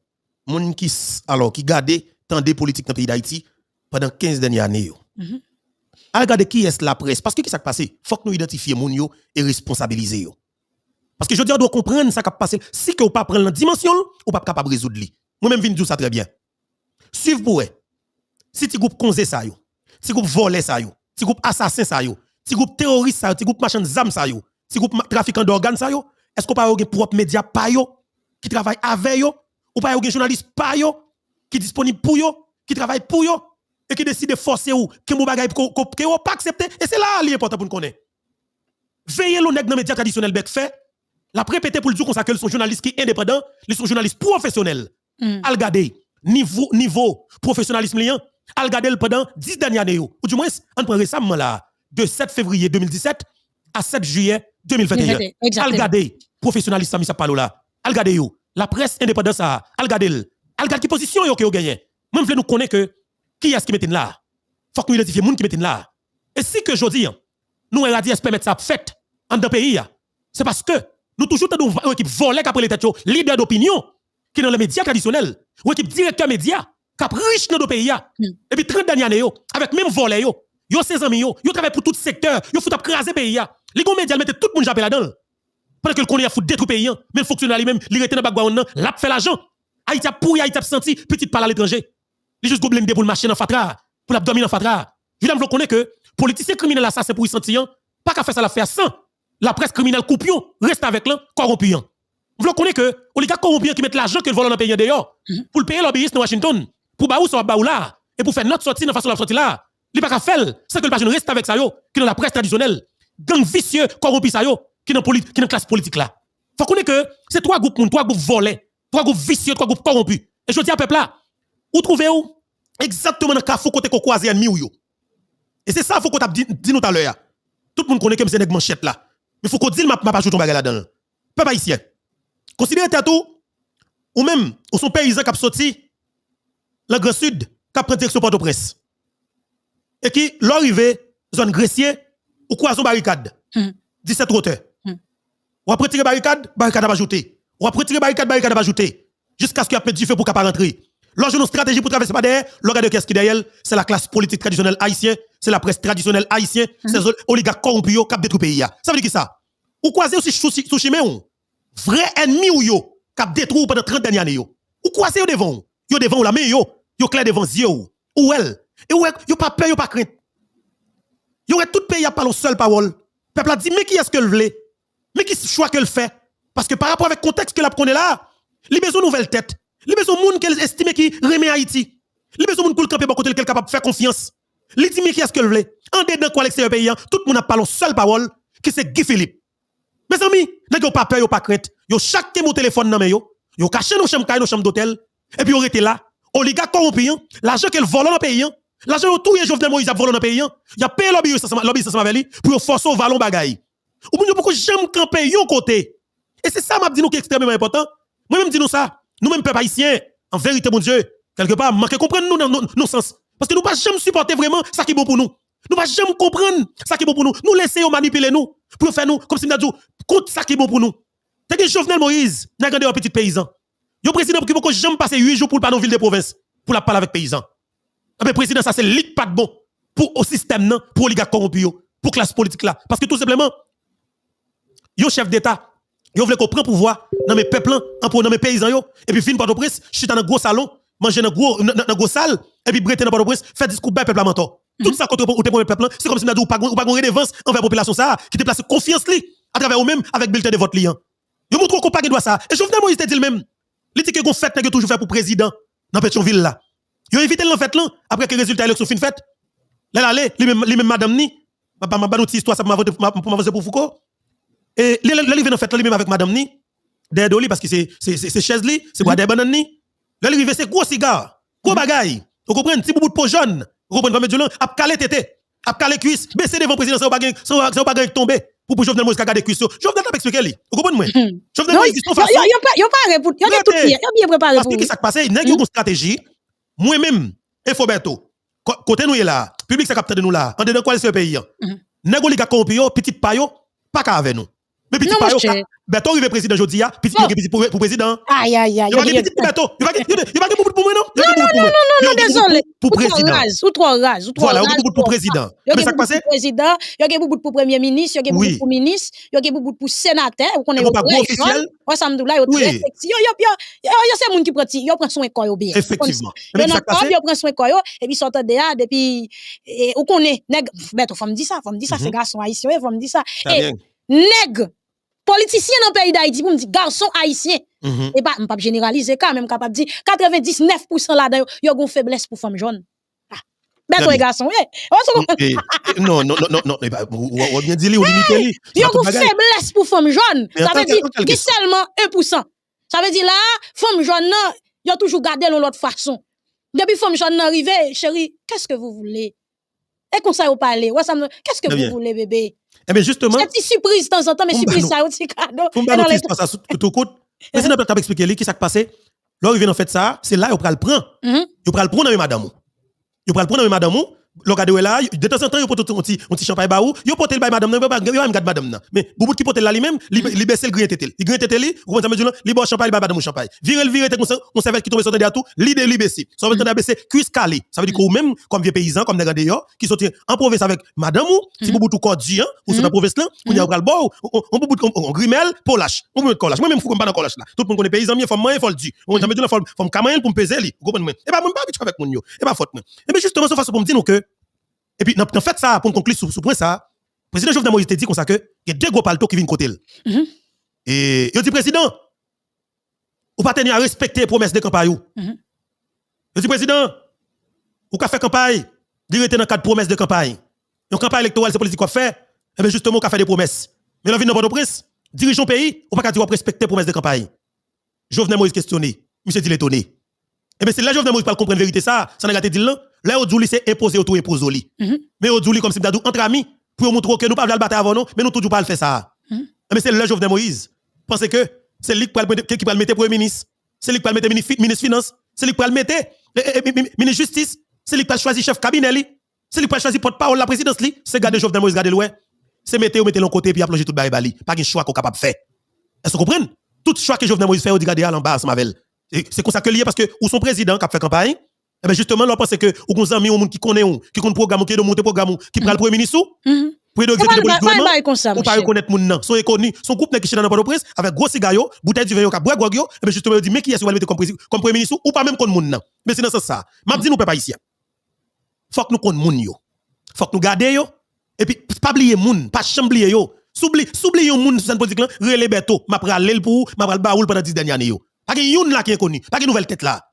[SPEAKER 2] Moun qui alors qui gardait tant des politiques dans le pays d'Haïti pendant 15 dernières années. Mhm. Al garde qui est la presse parce que ce qui s'est passé? Faut que nous identifions moun yo et responsabiliser yo. Parce que je dis, on doit comprendre ça qui passé. Si ne prenez pas prendre la dimension, ou pas capable de résoudre. Moi-même, je dis ça très bien. Suivez pour Si tu groupe conseil ça yo, si groupe volé ça yo, si groupe assassin ça yo, si groupe terroriste ça si groupe machin zam ça yo, si groupe trafiquant d'organes ça yo, est-ce qu'on pas des propre média pa yo qui travaille avec yo ou pas des journaliste pa yo qui disponible pour yo, qui travaille pour yo et qui décide de forcer ou qui mon ne que pas accepter et c'est là l'important pour nous connaître. Veillez l'honneur dans les médias traditionnels fait la répété pour le dire qu'on que son journaliste qui est indépendant, ils sont journalistes professionnels. Mm. niveau, niveau professionnalisme liant, al le pendant 10 dernières années. Ou du moins, on prend récemment là, de 7 février 2017 à 7 juillet 2021. Al professionnalisme professionnaliste Samisa Palola. Al yo, la presse indépendante ça, ah, al Al qui position yo que yo gagné. Même si nous connait que qui est-ce qui mettent là. Faut que nous identifions moun qui mettent là. Et si que je dis, nous se permettre ça fait en deux pays, ah, c'est parce que nous toujours une équipe volée pris les têtes, leader d'opinion, qui dans les médias traditionnels, une équipe directeur média, qui est riche dans le pays. Hmm. Et puis 30 dernières années, avec même volet, yo, yo ses amis, yo, yo travaille pour tout secteur, yo fout craser pays. Les médias mettent tout le monde j'appelle là-dedans. Pendant que le connaît fout détruire pays, hein. mais le fonctionnaire lui-même, il était dans le background, hein. a fait l'argent. Haïti a pourri, Haïti a senti, petite parle à l'étranger. Il juste gobelin pour le marché dans fatra, pour l'abdomen dans fatra. Je veux dire, que politicien criminel assassin ça pour y sentir, hein. pas qu'à faire ça l'affaire sans la presse criminelle coupion reste avec l'un corrompuant. Vous connaissez que oligarque corrompus qui met l'argent qu'ils volent dans le pays yon. Mhm. pour le payer l'obéissance de Washington, pour baou sur baou là et pour faire notre sortie de façon la sortie là. Il pas faire, c'est que le pas reste avec ça qui qui dans la presse traditionnelle, gang vicieux corrompu ça qui dans la classe politique là. Faut connaître que c'est trois groupes trois groupes volés, trois groupes vicieux, trois groupes corrompus. Et je dis à peuple là, où trouvez où exactement dans cafou côté qu'on à ennemi ou yo. Et c'est ça faut qu'on t'a dit nous tout à l'heure. Tout le monde connaît que c'est nèg manchette là. Il faut qu'on dise, m'a pas joué ton bagage là-dedans. Peuple haïtien. Considérez tout, ou même, ou son paysan qui a sorti, la Grèce Sud, qui a pris direction Port-au-Prince. Et qui, l'arrivée, zone grecier, ou quoi son barricade. 17 hmm. hauteurs. Hmm. Ou après tirer barricade, barricade à ajouter. Ou après tirer barricade, barricade à ajouter. Jusqu'à ce qu'il y ait du feu pour qu'il pas rentrer. Lorsque une stratégie pour traverser pas derrière, l'organe de qu'est-ce qui derrière, c'est la classe politique traditionnelle haïtienne c'est la presse traditionnelle haïtienne, mm -hmm. c'est oligarques corrompus qui ont détruit le pays. Ça veut dire qui ça. Ou croisez aussi un vrai ennemi ou yo, qui a détruit pendant 30 dernières années. Ou croisez devant, yo devant la main yo, yo clair devant yeux ou elle. Et elle yo pas peur, yo pas crainte. Yo tout pays a parlé seule parole. Peuple a dit mais qui est-ce que le veut Mais qui choix que le fait Parce que par rapport avec le contexte que a connaît là, les besoin nouvelle tête. Les besoin monde qu'elle estime qui remet Haïti. Les besoin monde pour le camper bon côté capable de faire confiance. Li qui est-ce que veut? En dedans, quoi, l'extérieur paysan, tout le monde a parlé seule parole, qui c'est Guy Philippe. Mes amis, n'a pas peur, yon pas crête. Yo chaque mon téléphone dans mes yo, yo caché nos chambres, nos chambres d'hôtel, et puis yon rete là. Oligarque corrompu, l'argent qu'elle vole dans le pays, l'argent tout les Jovenel Moïse a volé dans le pays, il a payé lobby ensemble avec lui pour forcer au valon bagaille. Ou bien pourquoi jamais camper yon côté. Et c'est ça m'a dit nous qui est extrêmement important. Moi même dis nous ça, nous même peuple haïtien, en vérité mon Dieu, quelque part manque comprendre nous dans nos sens. Parce que nous ne pouvons jamais supporter vraiment ce qui est bon pour nous. Nous ne pouvons jamais comprendre ce qui est bon pour nous. Nous laissons manipuler nous pour faire nous comme si nous dit coûte ce qui est bon pour nous. T'as que Jovenel Moïse, n'a gardé un petit paysan. Le président qui peut jamais passer 8 jours pour le ville de province pour la parler avec paysan. Le ah ben, président ça c'est lit pas bon pour au système non, pour gars corrompus, pour la classe politique là parce que tout simplement le chef d'état yo veut qu'on prenne pouvoir dans mes peuples en hein, prenant mes paysans et puis fin par le Je suis dans un gros salon manger dans gros dans gros salle et puis breter dans port de prince faire discours bas ben peuple mentor. Mhm. Tout ça contre ou pour le peuple, hein, c'est comme si nous pas pas redevance envers population ça qui déplace confiance li à travers eux même avec bulletin de vote liant. Hein. Yo montre qu'on pas doit ça. Et Jovenel Moïse dit le même. li dit que gon fête n'a toujours fait pour président dans Petionville là. Yo évité l'en fête là après que résultat élection fin fête. Là là lui même lui même madame ni m'a pas m'a histoire ça pour m'avancer pour pour Foucault. Et là il vient en fête lui même avec madame ni derrière parce que c'est c'est c'est chaise c'est quoi mhm. des bananes Là, il c'est gros cigare, gros bagaille. Vous comprenez, petit bout de peau jaune. Vous comprenez, pas mettre ap calé tété, calé cuisse, baisser devant le président, ça va pas tomber. Pour pour Jovenel Moïse garder cuisse. Jovenel ce expliqué lui. Vous comprenez moi? Jovenel Moïse sont Il Ils ont pas préparé pas pour, tout bien, bien préparé pour. passé, une stratégie. Moi même, et côté nous là, public ça capté de nous là, en dedans ce pays. N'y a pas de payo, pas avec nous. Mais petit pas Bateau arrive président aujourd'hui, petit petit pour président.
[SPEAKER 1] Aïe aïe aïe. Il va petit pour bateau. Il va il
[SPEAKER 2] pour moi non. Non non non non désolé. Pour président.
[SPEAKER 1] Ou trois rage, ou trois rage. Voilà, ou pour président. Mais ça passé président, il y a pour premier ministre, il y a pour ministre, il y a pour sénateur, on est officiel. Ouais ça me doula yo très sexy. Yo yo yo yo c'est monde qui prend yo prend soin corps bien. Effectivement. Mais ça passé. Yo prend soin corps et puis sont de là depuis ou connaît nèg bateau faut me dire ça, faut me dire ça mm-hmm. c'est garçon haïtien, faut me dire ça. Nèg politicien dans le pays d'Haïti pour me dire garçon haïtien. Mhm. Et pas, peux pas généraliser quand même capable de dire 99% là-dedans, il y a une faiblesse pour femme jaune. Ah. Ben toi garçon, eh. Eh,
[SPEAKER 2] eh. Non, non, non, non, on bah, bien dit, on limite Il y a une faiblesse
[SPEAKER 1] pour femme jaune. Ça veut dire qu'il seulement 1%. Ça veut dire là, femme jaune, il a toujours gardé l'autre façon. Depuis femme jaune arrivé, chérie, qu'est-ce que vous voulez? Et qu'on s'est parler? Qu'est-ce que vous voulez, bébé?
[SPEAKER 2] Eh bien, justement. C'est une
[SPEAKER 1] surprise de temps en temps, mais surprise, ça, c'est cadeau. Tout le
[SPEAKER 2] tout court. Mais si nous avons expliqué, qu'est-ce qui s'est passé? Lorsqu'ils vient en fait ça, c'est là qu'ils prennent le prendre. Ils prennent le prendre mm-hmm. avec madame. Ils prennent le prendre avec madame le là de temps en temps il porte un petit un petit champagne baou il porte le bail madame non pas il regarde madame non mais boubou qui porte là lui même il baisse le grain tétel il grain tétel vous comprenez me dire il boit champagne bail madame ou champagne virer le virer comme ça on savait qui tombe sur derrière tout l'idée lui baisser ça veut dire baisser cuisse calé ça veut dire que ou même comme vieux paysan comme des qui sont en province avec madame ou si boubou tout cordier ou sur la province là on y a le bord on boubou on grimel pour lâche on peut collage moi même fou comme pas dans collage là tout le monde connaît paysan mieux femme moi il faut le dire on jamais dire la forme forme camarade pour me peser Vous comprenez et pas même pas habitué avec mon yo et pas faute et mais justement ça façon pour me dire que et puis, en fait, ça, pour conclure sur ce point, ça, le président Jovenel Moïse te dit comme ça que il y a deux gros palto qui viennent côté. Mhm. Et il dit, président, vous pas tenir à respecter les promesses de campagne. Mhm. Il mm dit, président, vous avez fait campagne, direct dans quatre promesses de campagne. Une campagne électorale, c'est politique qu'on fait, et eh bien justement, avez fait des promesses. Mais l'on vient dans de prince, dirigeant pays, vous pas dire respecter les promesses de campagne. Jovenel Moïse questionné, monsieur dit étonné. » Et eh bien c'est là que Jovenel Moïse pas comprendre la vérité ça, ça n'a été dit là. Là, Odjouli c'est imposé, tout imposé au lit. Mm-hmm. Mais Odjouli comme si d'adou entre amis, pour montrer que nous ne pas le battre avant nous, mais nous ne toujours pas le faire ça. Mais mm-hmm. eh ben, c'est là Jovenel Moïse. Parce que c'est lui qui va le mettre premier ministre, c'est lui qui va le mettre ministre finance, c'est lui qui va le mettre eh, ministre justice, c'est lui qui va choisir chef cabinet, c'est lui qui va choisir porte-parole la présidence, c'est garder Jovenel Moïse, garder l'ouest c'est mettre ou mettre l'autre côté puis plonger tout le Pas de choix qu'on est capable de faire. Est-ce que vous comprenez? Tout choix que Jovenel Moïse fait, on dit en bas ensemble c'est comme ça que lié parce que ou son président qui a fait campagne, eh ben justement, là, pense que ou nos amis ou monde qui connaît ou, qui connaît programme, qui monte programme, qui prend le mm-hmm. premier ministre ou, mm-hmm. pour le gouvernement, ou pas reconnaître mon nom son connus son groupe qui est dans le prince avec gros cigario, bouteille du vin qui gros gros, eh ben justement, dit, mais qui est-ce qu'on va comme premier ministre ou pas même contre mon nom Mais c'est dans ce sens. M'a dit, nous, pas ici. Faut que nous compte moun yo. Faut que nous garder yo. Et puis, pas oublier mon pas oublier yo. soublie soublie yon moun, sous cette politique-là, relé béto, m'a pral l'el pour, m'a pral baoul pendant 10 dernières années yo. Pas de youn là qui est connu, pas de nouvelle tête là.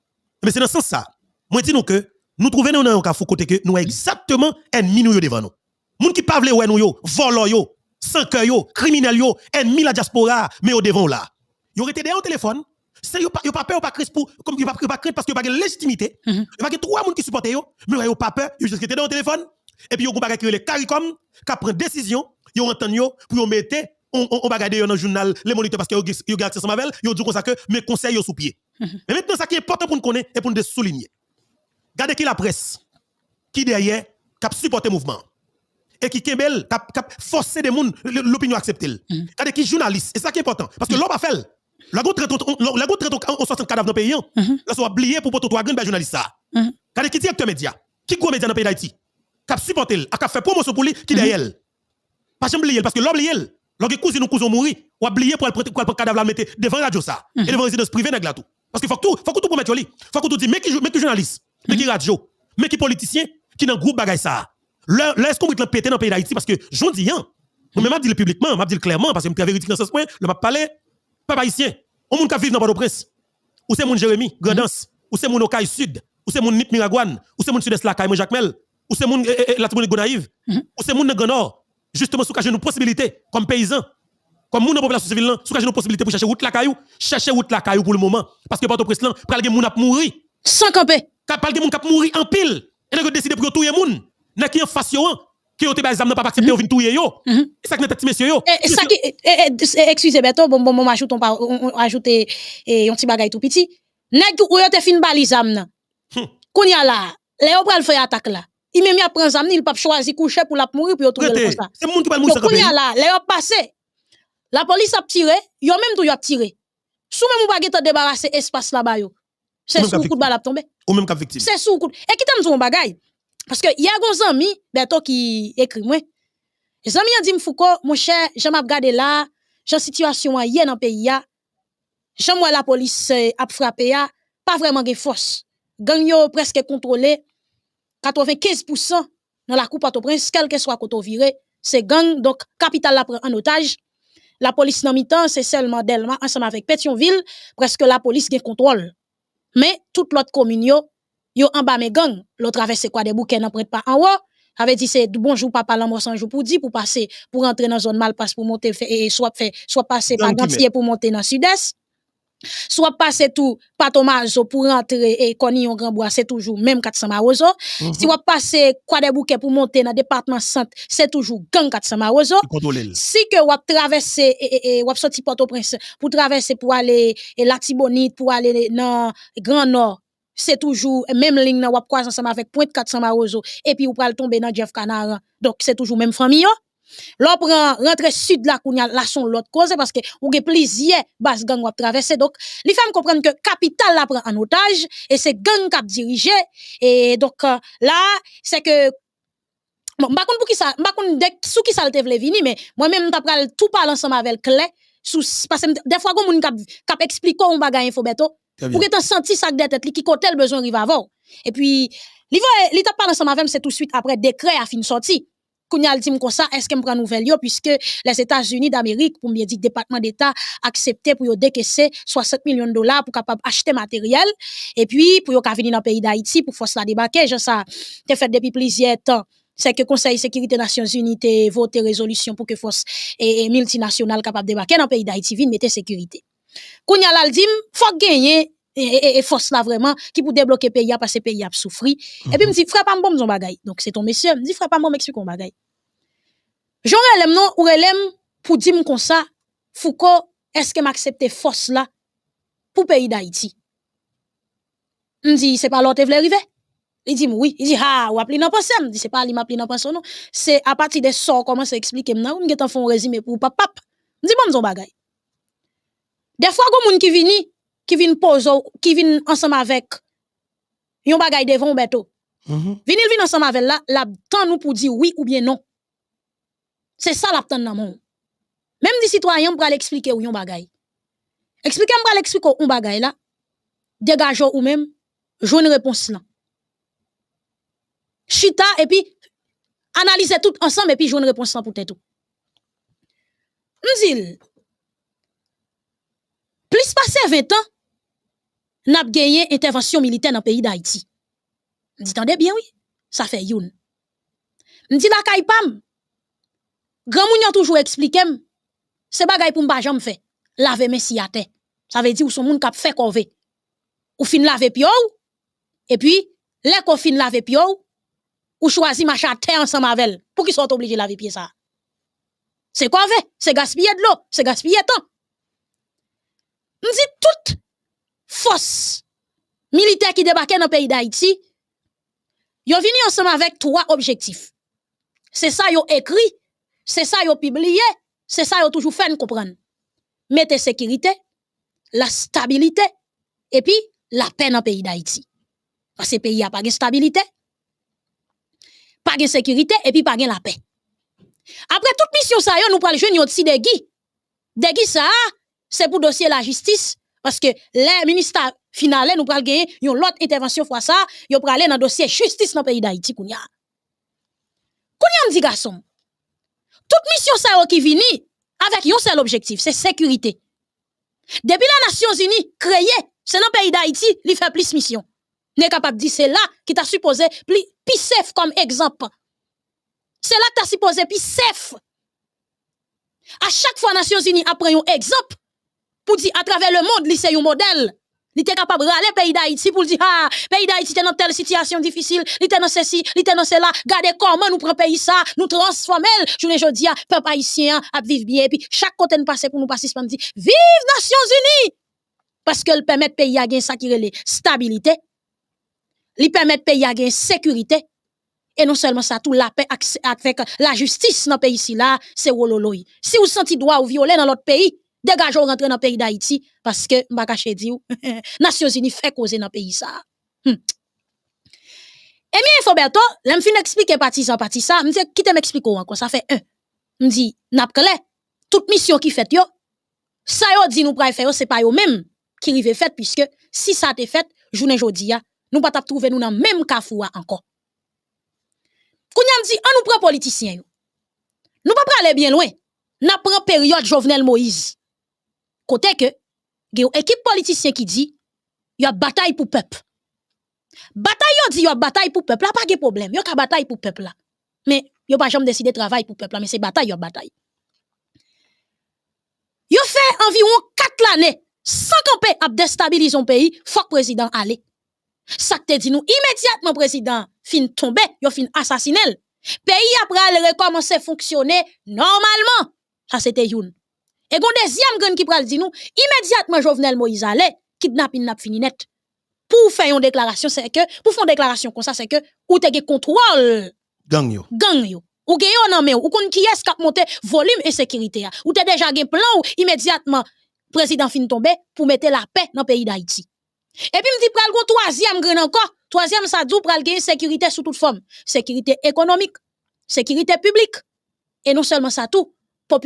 [SPEAKER 2] Mais c'est dans ce sens ça. Moi dis nous que nous trouvons nous dans un cas côté que nous exactement ennemi nous devant nous. Moun qui parle vle ouais nous yo, volo yo, sans cœur yo, criminel yo, ennemi la diaspora, mais au devant là. Yo rete derrière au téléphone. C'est yo pa, yo pas peur pas crise pour comme yo pa, peur crise parce que yo pas de légitimité. Mm trois moun qui supporte yo, mais yo pas peur, yo juste rete derrière au téléphone. Et puis yo goupa qui les CARICOM ka prend décision, yo entend yo pour yo mette on va garder dans le journal, les moniteurs parce qu'ils ont accès c'est marvel ils ont dit comme ça que mes conseils sont sous pied. Mais maintenant, ça qui est important pour nous connaître et pour nous souligner. Regardez qui la presse, qui derrière, qui supporte le mouvement. Et qui kembel, qui forcer des monde l'opinion accepter. Regardez mm. qui journaliste, et ça qui est important. Parce que mm. l'homme a fait. La goutte traite on un cadavre dans le pays. Hein. Mm-hmm. Là, ça oublié oublier pour porter trois grands ben, journalistes. Regardez mm-hmm. qui directeur média, qui gros média dans le pays d'Haïti, qui supporté, qui fait promotion pour lui, qui derrière. Mm-hmm. Pas jamais oublier, parce que l'homme lui Lorsque cousin nous cousin mourir, ou oublier pour le cadavre la mettre devant la radio ça. Et mhm. devant résidence privée n'est ce tout. Parce qu'il faut que tout, faut tout pour mettre Il Faut que tout dire mais qui mais journaliste, mais qui mhm. radio, mais qui politicien qui dans groupe bagay ça. Là est-ce qu'on péter dans le pays d'Haïti parce que j'en dis hein. Moi même dit le publiquement, m'a dit clairement parce que me vérité dans ce point, le m'a parlé pas haïtien. On monde qui vivre dans le au prince Ou c'est mon Jérémy Grandance, mhm. ou c'est mon Okaï Sud, ou c'est mon Nip Miragouane, ou c'est mon Sud-Est la Jacques Mel, ou c'est mon eh, eh, eh, la Gonaïve, ou c'est mon Grand justement, sous nos possibilité, comme paysan comme moun population civile, sous nos possibilité pour chercher route la caillou, chercher route la caillou pour le moment. Parce que port au président, pral gen moun ap mourir. Sans camper. quand gen moun en pile. Et donc, décidé pour tout moun. N'a qui en face hein, qui ont été bazam n'a pas accepté, ou tout yo. c'est mm-hmm. ça que n'a monsieur
[SPEAKER 1] yo. Et eh, eh, eh, excusez moi bon, bon, bon, ajoute, on ajoute, et on petit bagay tout petit. Nèg ou yo te fin balizam nan. Hum. Kounya la, le yo pral attaque là il même à prendre ami, il pas choisi coucher pour la mourir puis trouver comme ça. C'est mon qui pas mourir ça comme ça. là, a passé. La police a tiré, il a même tout yo a tiré. Sous même ou pas gèt débarrasser espace là-bas yo. C'est sous coup de balle a tomber. Ou même qu'à victime. C'est sous coup. Et qui t'aime mon bagaille? parce que y a un ami Berto qui écrit moi. Les amis ont dit Foucault, mon cher, j'aime regarder là, j'ai situation hier dans le pays là. moi la police euh, a frappé là, pas vraiment de force. Gang presque contrôlé 95% dans la coupe à prince quel que soit côté viré, c'est gang, donc capital la prend en otage. La police dans mi-temps, c'est seulement Delma ensemble avec Pétionville, presque la police qui contrôle. Mais toute l'autre commune yo, yo en bas mes gang, l'autre c'est quoi des bouquets n'en pas en haut. Avait dit c'est bonjour papa l'amour sans jour pour dire pour passer pour entrer dans zone mal passe pour monter et soit fait soit passer par Gantier pour monter dans sud-est vous passez tout patomazo pour rentrer et connir un grand bois, c'est toujours même 400 marozo. Mhm. Si vous passez quoi des pour monter dans le département centre, c'est toujours gang 400 marozo. Si que vous traversez et, vous sorti Port-au-Prince pour traverser pour aller la Tibonite, pour aller dans Grand Nord, c'est toujours même ligne vous wap croise ensemble avec pointe 400 marozo et puis vous pouvez tomber dans Jeff Canard, Donc c'est toujours même famille. L'on prend rentre sud là, la son l'autre cause parce que ou ge plusieurs bas gang wap traverser. Donc, les femmes comprennent que capital la prend en otage et c'est gang cap dirigé. Et donc, euh, là, c'est que Bon, m'a kon pou ki sa, mba kon dek sou ki sa te vle vini, mais moi-même, mta pral tout ensemble avec vel kle, sou, pase defwa kon moun kap, kap ekspliko un ga info beto, pou ke tan senti ça de tet li ki kote l besoin riva avon. Et puis, li, li tap pal vel, c'est tout suite après décret a fin sorti qu'on dit comme ça, est-ce que prend nouvelle yo puisque les États-Unis d'Amérique pour bien dit département d'État accepté pour dès décaisser 60 millions de dollars pour capable acheter matériel et puis pour yo venir dans le pays d'Haïti pour force la débarquer, je ça te fait depuis plusieurs temps c'est que Conseil de sécurité des Nations Unies a voté résolution pour que force et, capable de débarquer dans le pays d'Haïti, vin mettez sécurité. Kounya il faut gagner et, force e, e, e, là vraiment qui pour débloquer pays parce que pays a souffri. Et puis me dit frère pas bon bagay. Donc c'est ton monsieur, me dit frère pas bon m'explique bagay. J'aurais relève non, ou relève pour dire comme ça, Foucault, est-ce que m'accepte force là pour pays d'Haïti? dit, c'est pas l'autre veut arriver. Il dit oui, il dit ah, ou appli nan pensée, me dit c'est pas li m'appeler nan non. C'est à partir des ça comment c'est expliquer dis, on t'en font résumé pour papa. Me dit bon son bagay. Des fois gon moun qui vini, qui vient qui vient ensemble avec yon bagay devant bateau. Mm -hmm. Vini ensemble avec là, la, la tant nous pour dire oui ou bien non. C'est ça la ptan nan moun. citoyens, di expliquer l'expliquer ou yon bagay. On moi l'expliquer expliquer ou yon bagay la, degajo ou même réponse réponse là. Chita puis analyser tout et et puis réponse réponse pour tout. Nous dis, plus plus passé 20 ans nap pas militaire militaire nan pays d'Haïti. Vous d'Haïti. bien oui, Ça fait youn. Me dit la Grand moun toujours expliqué c'est bagay pour m'ba jamais fait. Laver mes si à terre. Ça veut dire ou son moun k'ap fait corvée. Ou fin laver pio et puis les qu'on fin laver pio ou choisi marcher à ensemble avec elle pour qu'ils soient obligés de laver pied ça. C'est corvée, c'est gaspiller de l'eau, c'est gaspiller de temps. On tout toute force militaire qui débarquait dans le pays d'Haïti, yo vini ensemble avec trois objectifs. C'est ça yo écrit c'est ça ont publié, c'est ça ont toujours fait nous comprendre. Mettez sécurité, la stabilité et puis la paix dans le pays d'Haïti. Parce que pays n'a pas de stabilité, pas de sécurité et puis pas de la paix. Après toute mission ça yo nous parlons de yon ti des Dégui ça c'est pour dossier la justice parce que les ministres finales nous parlons gagner yon l'autre intervention fois ça, yo pral aller dans dossier justice dans le pays d'Haïti kounya. Kounya me dit garçon toute mission ça qui vini avec un seul objectif, c'est sécurité. Depuis la Nations Unies créée, c'est dans le pays d'Haïti, il fait plus mission. N'est capable de dire c'est là qui t'a supposé plus safe comme exemple. C'est là que t'a supposé safe. À chaque fois Nations Unies apprend un exemple pour dire à travers le monde, c'est un modèle. Il était capable de râler pays d'Haïti pour dire, ah, pays d'Haïti était dans telle situation difficile, il était dans ceci, il était dans cela. Regardez comment nous prenons pays ça, nous transformons. Je ne dis, ah, peuple haïtien, ah, à vivre bien. Et puis, chaque côté nous passe pour nous passer, nous dit, vive Nations Unies! Parce qu'elle permet pays à gagner ça qui stabilité. Il permet pays à gagner sécurité. Et non seulement ça, tout la paix avec la justice dans le pays ci là, c'est Wololoï. Si vous sentez droit ou dans l'autre pays, Dégage ou rentre dans le pays d'Haïti, parce que, m'a caché dit, Nations Unies fait causer dans le pays ça. Hmm. Eh bien, Foberto, l'aime fin expliquer parti ça, parti ça, m'dit, qui te m'explique encore, ça fait un. M'dit, n'a pas toute mission qui fait yo, ça yo dit nous pour faire c'est pas yo même qui rive fait, puisque si ça te fait, journée jodi ya, nous pas tap trouver nous dans même kafoua encore. Kounya m'dit, on nous prend politicien yo. Nous pas aller bien loin. N'a prend période Jovenel Moïse côté que il y a une équipe politicien qui dit il y a bataille pour peuple bataille on dit il y a bataille pour peuple là pas de problème il y a bataille pour peuple mais il y a pas jamais décidé de travailler pour peuple mais c'est bataille il y a bataille fait environ 4 années sans qu'on puisse déstabiliser son pays faut président allez ça te dit nous immédiatement président fin tombé yo fin assassiné pays après à fonctionner normalement ça c'était une et gon deuxième grand qui pral dit nous, immédiatement Jovenel Moïse allait, kidnapping n'a fini Pour faire une déclaration, c'est que, pour faire une déclaration comme ça, c'est que, ou te contrôle. Gang yo. Gang yo. Ou gen yo nan men, ou qui est qui a volume et sécurité. Ou te déjà gen plan ou immédiatement, président fin tombé pour mettre la paix dans le pays d'Haïti. Et puis me dit pral troisième grand encore, troisième ça dou pral gen sécurité sous toute forme, sécurité économique, sécurité publique et non seulement ça tout,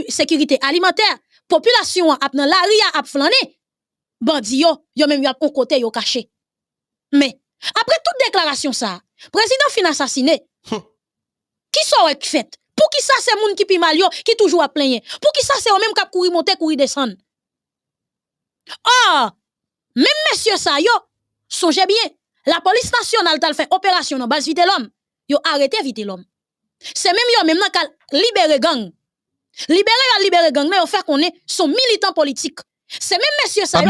[SPEAKER 1] sécurité alimentaire, population ap nan la ria ap flaner, bandi yo, yo même yo ap on côté yo caché. Mais après toute déclaration ça, président fin assassiné. Hm. Qui fait Pour qui ça c'est moun qui pi mal qui toujours a plaigner Pour qui ça c'est eux même k'ap courir monter, courir descendre ah! Or, même monsieur ça yo, songez bien, la police nationale tal fait opération dans base vite l'homme. Yo arrêté vite l'homme. C'est même yo même nan k'al libéré gang. Libérer la libérer gang, mais on fait qu'on est son militant politique. C'est même monsieur ça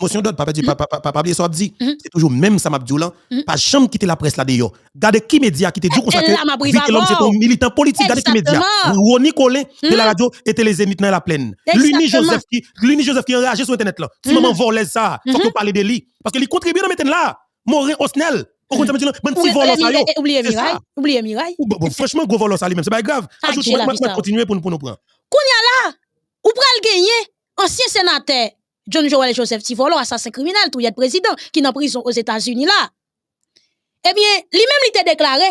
[SPEAKER 2] Motion d'ordre, papa dit, papa, mm. dit, mm. c'est toujours même ça m'a oh là, mm. pas jamais quitter la presse là d'ailleurs. Regardez qui média qui te dit qu'on ça que l'homme c'est un militant politique, garde qui média. Ronnie Colin de la radio était les émites dans la plaine. L'uni Joseph qui l'uni Joseph qui réagi sur internet là. Si maman voler ça, faut qu'on parle de lui parce que contribue dans mettent là. Morin Osnel, oubliez
[SPEAKER 1] Mirai. Oubliez
[SPEAKER 2] Franchement, gros même c'est pas grave. Je vais continuer pour nous prendre.
[SPEAKER 1] Quand là, ou le gagné ancien sénateur, John Joel Joseph Tivolo, assassin criminel, tout y a président, qui est en prison aux États-Unis là. Eh bien, lui-même, il était déclaré,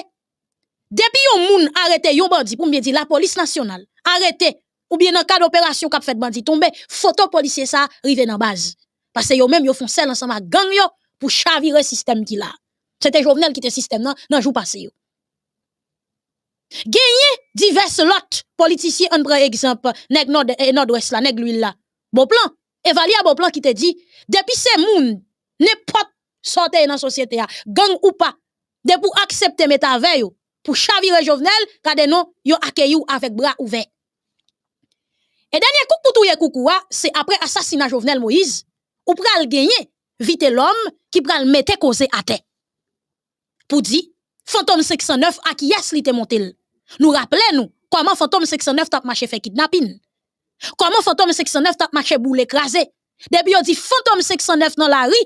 [SPEAKER 1] depuis un monde arrêté un bandit, pour bien dire, la police nationale, arrêté, ou bien dans le cas d'opération qui a fait bandit tomber photo policier ça, rive dans la base. Parce que yon même, ils font ça ensemble gang pour chavirer le système qui là. C'était Jovenel qui était système dans le jour passé. Gagné diverses lots politiciens, on prend exemple, nèg eh, nord-ouest là, nèg l'huile là. Bon plan, évaluer bon plan qui te dit, depuis ces moun, n'importe sortez dans la société, gang ou pas, de pour accepter mes yo pour chavirer Jovenel, car des noms, yo accueilli avec bras ouverts. Et dernier coup pour tout coucou, ah, c'est après assassinat Jovenel Moïse, ou pral gagné, vite l'homme qui pral mettre causé à terre pour dire Fantôme 609 à qui est-ce était monté Nous rappelons comment Fantôme 509 t'a marché fait kidnapping. Comment Fantôme 609 t'a marché boule écrasé. Depuis on dit Fantôme 509 dans la rue,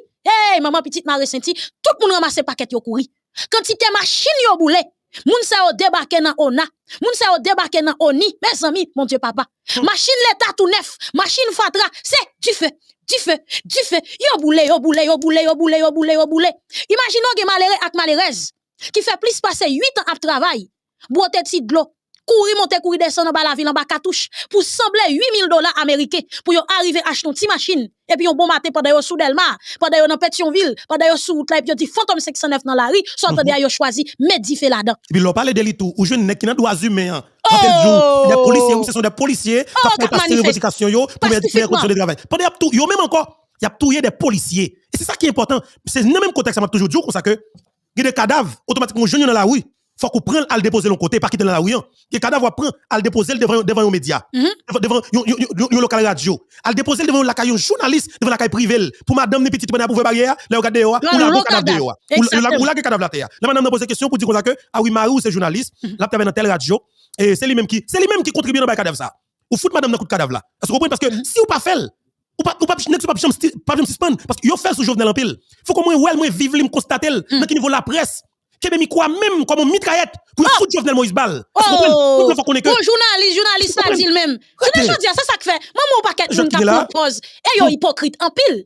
[SPEAKER 1] hey maman petite m'a ressenti, tout le monde ramasse paquet yo couri. était machine yo boule. Moun sa yo débarqué dans ONA, moun sa yo débarqué dans ONI, mes amis, mon Dieu papa. Hum. Machine l'état tout neuf, machine fatra, c'est tu fais du feu, du feu, yo boule, yo boule, yo boule, yo boule, yo boule, yo boule. Imaginons que malheureux ak malheureuse, qui fait plus passer 8 ans à travail, boite petit de l'eau, courir, monter, courir, descendre en la ville, en bas catouche, pour sembler 8000 dollars américains, pour yon arriver acheter une petite machine, et puis yon bon matin pendant yon sous pendant yon dans Pétionville, pendant yon sous route et puis yon dit fantôme 609 » dans la rue, soit mhm. de yon choisi, mais dit fait là-dedans.
[SPEAKER 2] Et puis l'on parle de l'itou, ou jeune ne qui n'a droits humain, hein des oh! policiers, ce sont des policiers oh, qui ont passé les revendications pour mettre les conditions de travail. Pendant tout, yo même encore, y a tout des policiers. Et c'est ça qui est important. C'est le même contexte, ça m'a toujours dit comme ça que, y a des cadavres, automatiquement, jeunes dans la rue. Faut qu'on prenne à le déposer de l'autre côté, pas quitter dans la rue. Hein. Les cadavres vont à le déposer devant, devant médias, médias mm-hmm. devant un local radio, à le déposer devant la caille journaliste, devant la caille privée. Pour madame, les petite pour faire barrière, là, regardez, ou là, cadavre, ou là, cadavre, la terre. Là, madame, pose question pour dire qu'on a que, ah oui, Marou, c'est journaliste, mm-hmm. là, travaille dans telle radio, et c'est lui-même qui, c'est lui-même qui contribue dans le cadavre ça. Ou fout madame dans le coup de cadavre là. Est-ce que vous comprenez? Parce que si vous pas fait, ou pas, ne pas, pas, pas, suspendre. Parce que vous faites ce Jovenel en pile. Faut que vous ouais, moi, vive, me constate, hmm. dans niveau la presse. Que même quoi même comme une mitraillette pour oh! foutre Jovenel Moïse Ball. Oh. Bon journaliste, journaliste ça dit le
[SPEAKER 1] même. Vous ne ça ça que fait. moi mon paquet je ne propose. Et eh, yo hypocrite en pile.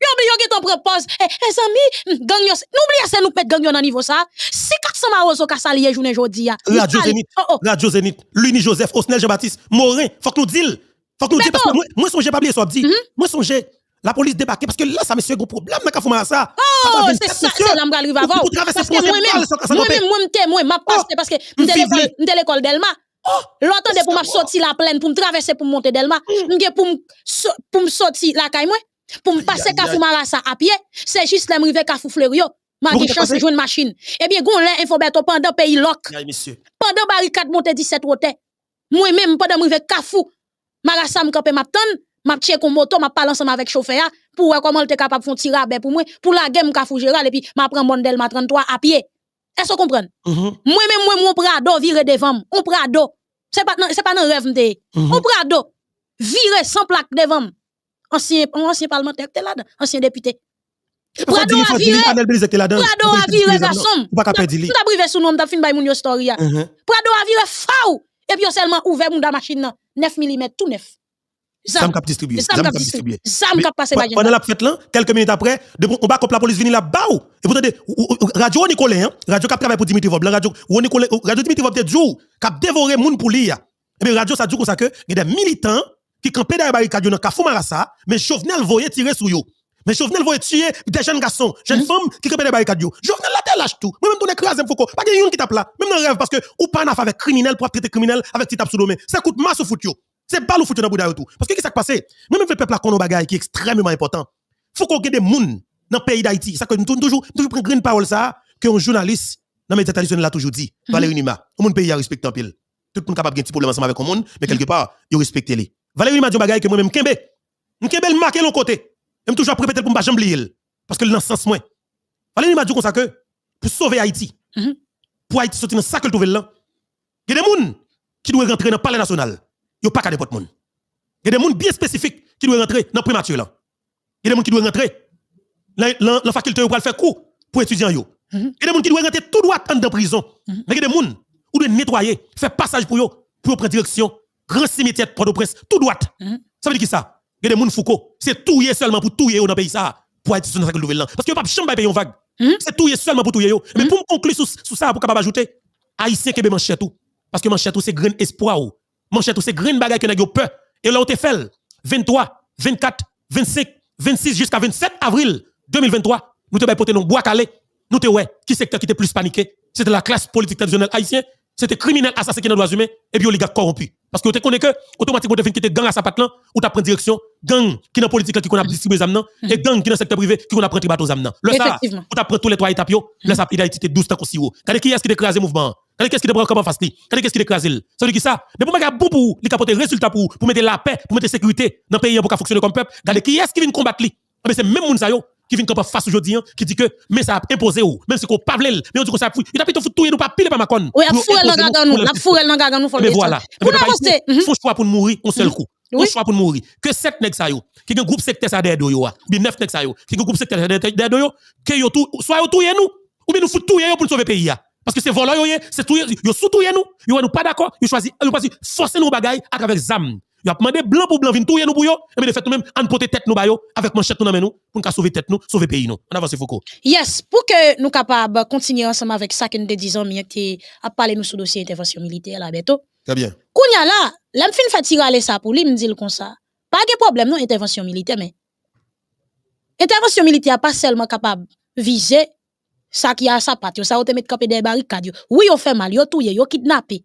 [SPEAKER 1] Yo mais yo ge ton propose. Eh, eh zami, gang yo, n'oubliez se nou pet gang yo nan niveau ça. Si 400 marozo ka saliye jounen jodi ya. Radio Zenith,
[SPEAKER 2] oh, oh. Radio Zenith, Luni Joseph, Osnel Jean-Baptiste, Morin, faut que nous dil. Faut que nous dil, parce que moi, moi, songe pas oublier ça, dit. Mm-hmm. Moi songe, la police débarqué, parce que là, ça, me monsieur, gros problème, mais quand vous ça. Oh, c'est ça, c'est là, m'gal rive avant. Parce que moi-même, moi-même, moi-même,
[SPEAKER 1] témoin, oh, m'a passé, parce que m'de l'école d'Elma. Oh, pour m'a sortir la plaine, pour me traverser, pour monter Delma, mm. pour me sortir la caille, moi. Pour me passer Kafou Marassa à pied, c'est juste les Kafou Fleurio. Ma qui chance de jouer une machine. Eh bien, gon l'a infobeto pendant pays loc. Pendant barricade monte 17 roté. Moi-même, pendant rivière Kafou Marassa m'a m'aptan, m'a tché kon moto, m'a parlé ensemble avec chauffeur pour voir comment était capable de faire à pour moi, pour la game Kafou Géral et puis m'a un Bondel ma 33 à pied. Est-ce que vous comprenez? Mhm. Moi-même, moi, on prado viré devant, on prado. C'est pas, c'est pas un rêve mhm. On prado viré sans plaque devant ancien, ancien parlementaire était là ancien député. Prado a viré, uh-huh.
[SPEAKER 2] Prado a viré garçon. Ou pas qu'à perdre a
[SPEAKER 1] privé sous nom, nous fin by yo story.
[SPEAKER 2] Prado
[SPEAKER 1] a viré faou. Et puis seulement ouvert mon machine 9 mm tout neuf. Zam cap distribué. Zam cap distribué. Zam cap passé Pendant la
[SPEAKER 2] fête là, quelques minutes après, de combat contre la police venir là bas. Et vous entendez radio Nicolas, hein? radio cap travaille pour Dimitri Vob, radio Nicolas, radio Dimitri Vob te jour cap dévorer moun pour lire. Et bien radio ça dit comme ça que il y a des militants qui campait dans les barricades dans Kafou Marassa, mais Jovenel voyait tirer sur eux. Mais Jovenel voyait tuer des jeunes garçons, jeunes hmm? femmes qui campaient dans les barricades. Jovenel la lâche tout. Moi même ton écrasé Foucault, pas de qui tape là. Même dans rêve parce que ou pas faire avec criminel pour traiter criminel avec petit sous domaine. C'est coup masse au foot C'est pas le foot dans bouda tout. Parce que qu'est-ce qui s'est passé Même le peuple a connu bagailles qui est extrêmement important. Faut qu'on ait des monde dans le pays d'Haïti. Ça que nous toujours toujours prendre green parole ça que un journaliste dans les médias traditionnels l'a toujours dit. Hmm. Valérie Nima, au monde pays a respecté en pile. Tout le monde capable de petit problème ensemble avec le monde, mais quelque hmm. part, il respecte les. Valérie m'a dit que moi-même kembe. M'kembe le marqué l'autre côté. Et toujours répéter pour pas oublier parce que dans sens moins. Valérie m'a dit comme ça que pour sauver Haïti. Mhm. Pour Haïti sortir dans sac que trouver là. Il y a des gens qui doivent rentrer dans le palais national. n'y a pas qu'à n'importe monde. Il y a des gens bien spécifiques qui doivent rentrer dans la primature Il y a des gens qui doivent rentrer dans la faculté pour faire cours pour étudiants mhm. Il y a des gens qui doivent rentrer tout droit dans la prison. Mhm. Mais il y a des gens qui doivent nettoyer, faire passage pour eux, pour prendre direction grand cimetière de Port-au-Prince, tout droit. Mhm. Ça veut dire qui ça y a des gens Foucault. C'est touiller seulement pour touiller dans le pays ça. Pour être sur nouvelle an. Parce que pas chambre payer une vague. Mhm. C'est touiller seulement pour tout Mais mhm. pour conclure sur ça, pour capable ajouter, Haïtien qui est tout. Parce que manche tout, c'est grand espoir. Manche tout, c'est grand bagaille que nous peur. Et là, on te fait 23, 24, 25, 26 jusqu'à 27 avril 2023. Nous te porter nos bois calé, Nous te ouais, qui secteur qui était plus paniqué C'était la classe politique traditionnelle haïtienne. C'était criminel assassin qui n'a pas humain, et puis gars corrompu. Parce que vous connaissez que, automatiquement, vous quitter gang à sa patte où ou t'as direction, gang qui dans politique qui qu'on a mm-hmm. distribué les âmes, et mm-hmm. gang qui dans le secteur privé, qui qu'on a pris bateaux aux âmes. Le ça, ou tu pris tous les trois étapes, le ça, il a été 12 ans. aussi haut. qui est-ce qui décrase le mouvement? Quand est ce qui débrouille comment face Quand est ce qui décrase le? Ça qui ça? Mais pour mettre bon pour résultat pour, pour mettre la paix, pour mettre sécurité dans le pays hein, pour fonctionner comme peuple, regardez qui est-ce qui vient combattre lui ah, Mais c'est même moun ça yo, qui vient capable face aujourd'hui, hein, qui dit que, mais ça a imposé ou, même si qu'on pas mais on dit qu'on ça, il a plutôt tout, et nous pas pile par Macron. Oui, il a fourré l'angagan nous, il a
[SPEAKER 1] fourré l'angagan nous, faut le voilà. Pour avancer.
[SPEAKER 2] Mhm. Faut choix pour mourir, un seul mhm. coup. Oui. On choix pour mourir. Que 7 nèg sa yo, qui un groupe secteur ça derrière yo, ou 9 nèg sa yo, qui un groupe secteur derrière yo, que yo tout, soit yo tout nous, ou bien nous fout tout pour sauver pays Parce que c'est volant yo, c'est tout, yo sous tout nous, yo nous pas d'accord, yo choisi, yo choisi forcer nous bagaille avec zam. Yo a demandé blanc pour blanc, vin tout nous pour yo. Et de fait nous même an porter tête nous bayo avec manchette nous dans nous pour nous sauver tête nous, sauver pays nous. On avance Foucault.
[SPEAKER 1] Yes, pour que nous capables continuer ensemble avec ça que nous disons mais que a parler nous sur dossier intervention militaire là bientôt. Très bien. Kounya là, l'homme fin fait tirer aller ça pour lui me dit comme ça. Pas de problème non intervention militaire mais intervention militaire pas seulement capable viser ça qui a sa patte, ça ou te mettre camper des barricades. Oui, on fait mal, yo touye, yo kidnappé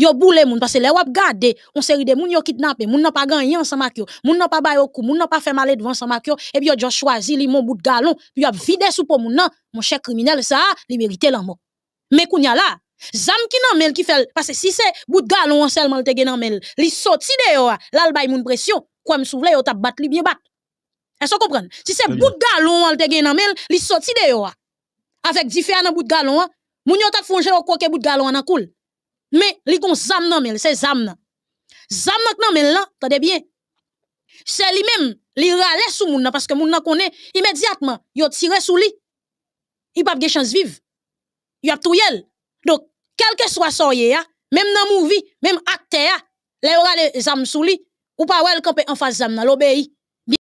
[SPEAKER 1] yo boule moun parce que les wap gade on série de moun yo kidnappé moun n'a pas gagné ensemble avec yo moun n'a pas au kou moun n'a pas fait mal devant ensemble avec yo et puis yo choisi li mon bout de galon puis a vidé sous pour moun nan mon cher criminel ça li mérité la mort mais kounya là Zam ki nan mel ki fèl parce que si c'est bout galon an selman te gen nan mel, li soti de yo a, le bay moun pression, kwa m souvle yo tap bat li bien bat. Est-ce qu'on Si c'est bout galon on te gen nan mel, li soti de yo a. Avec différents bout galon moun yo tap fonje yo koke bout galon en an mais li kon zam nan men, c'est zam nan. Zam nan nan men lan, tade bien. Se li même, li rale sou moun nan, que moun nan immédiatement, yo tire sou li. Il pa chance vive. Yo ap touyel. quel que soit soye ya, même nan mouvi, même akte ya, le yo rale zam sou li, ou pa wel an face zam nan, l'obéi.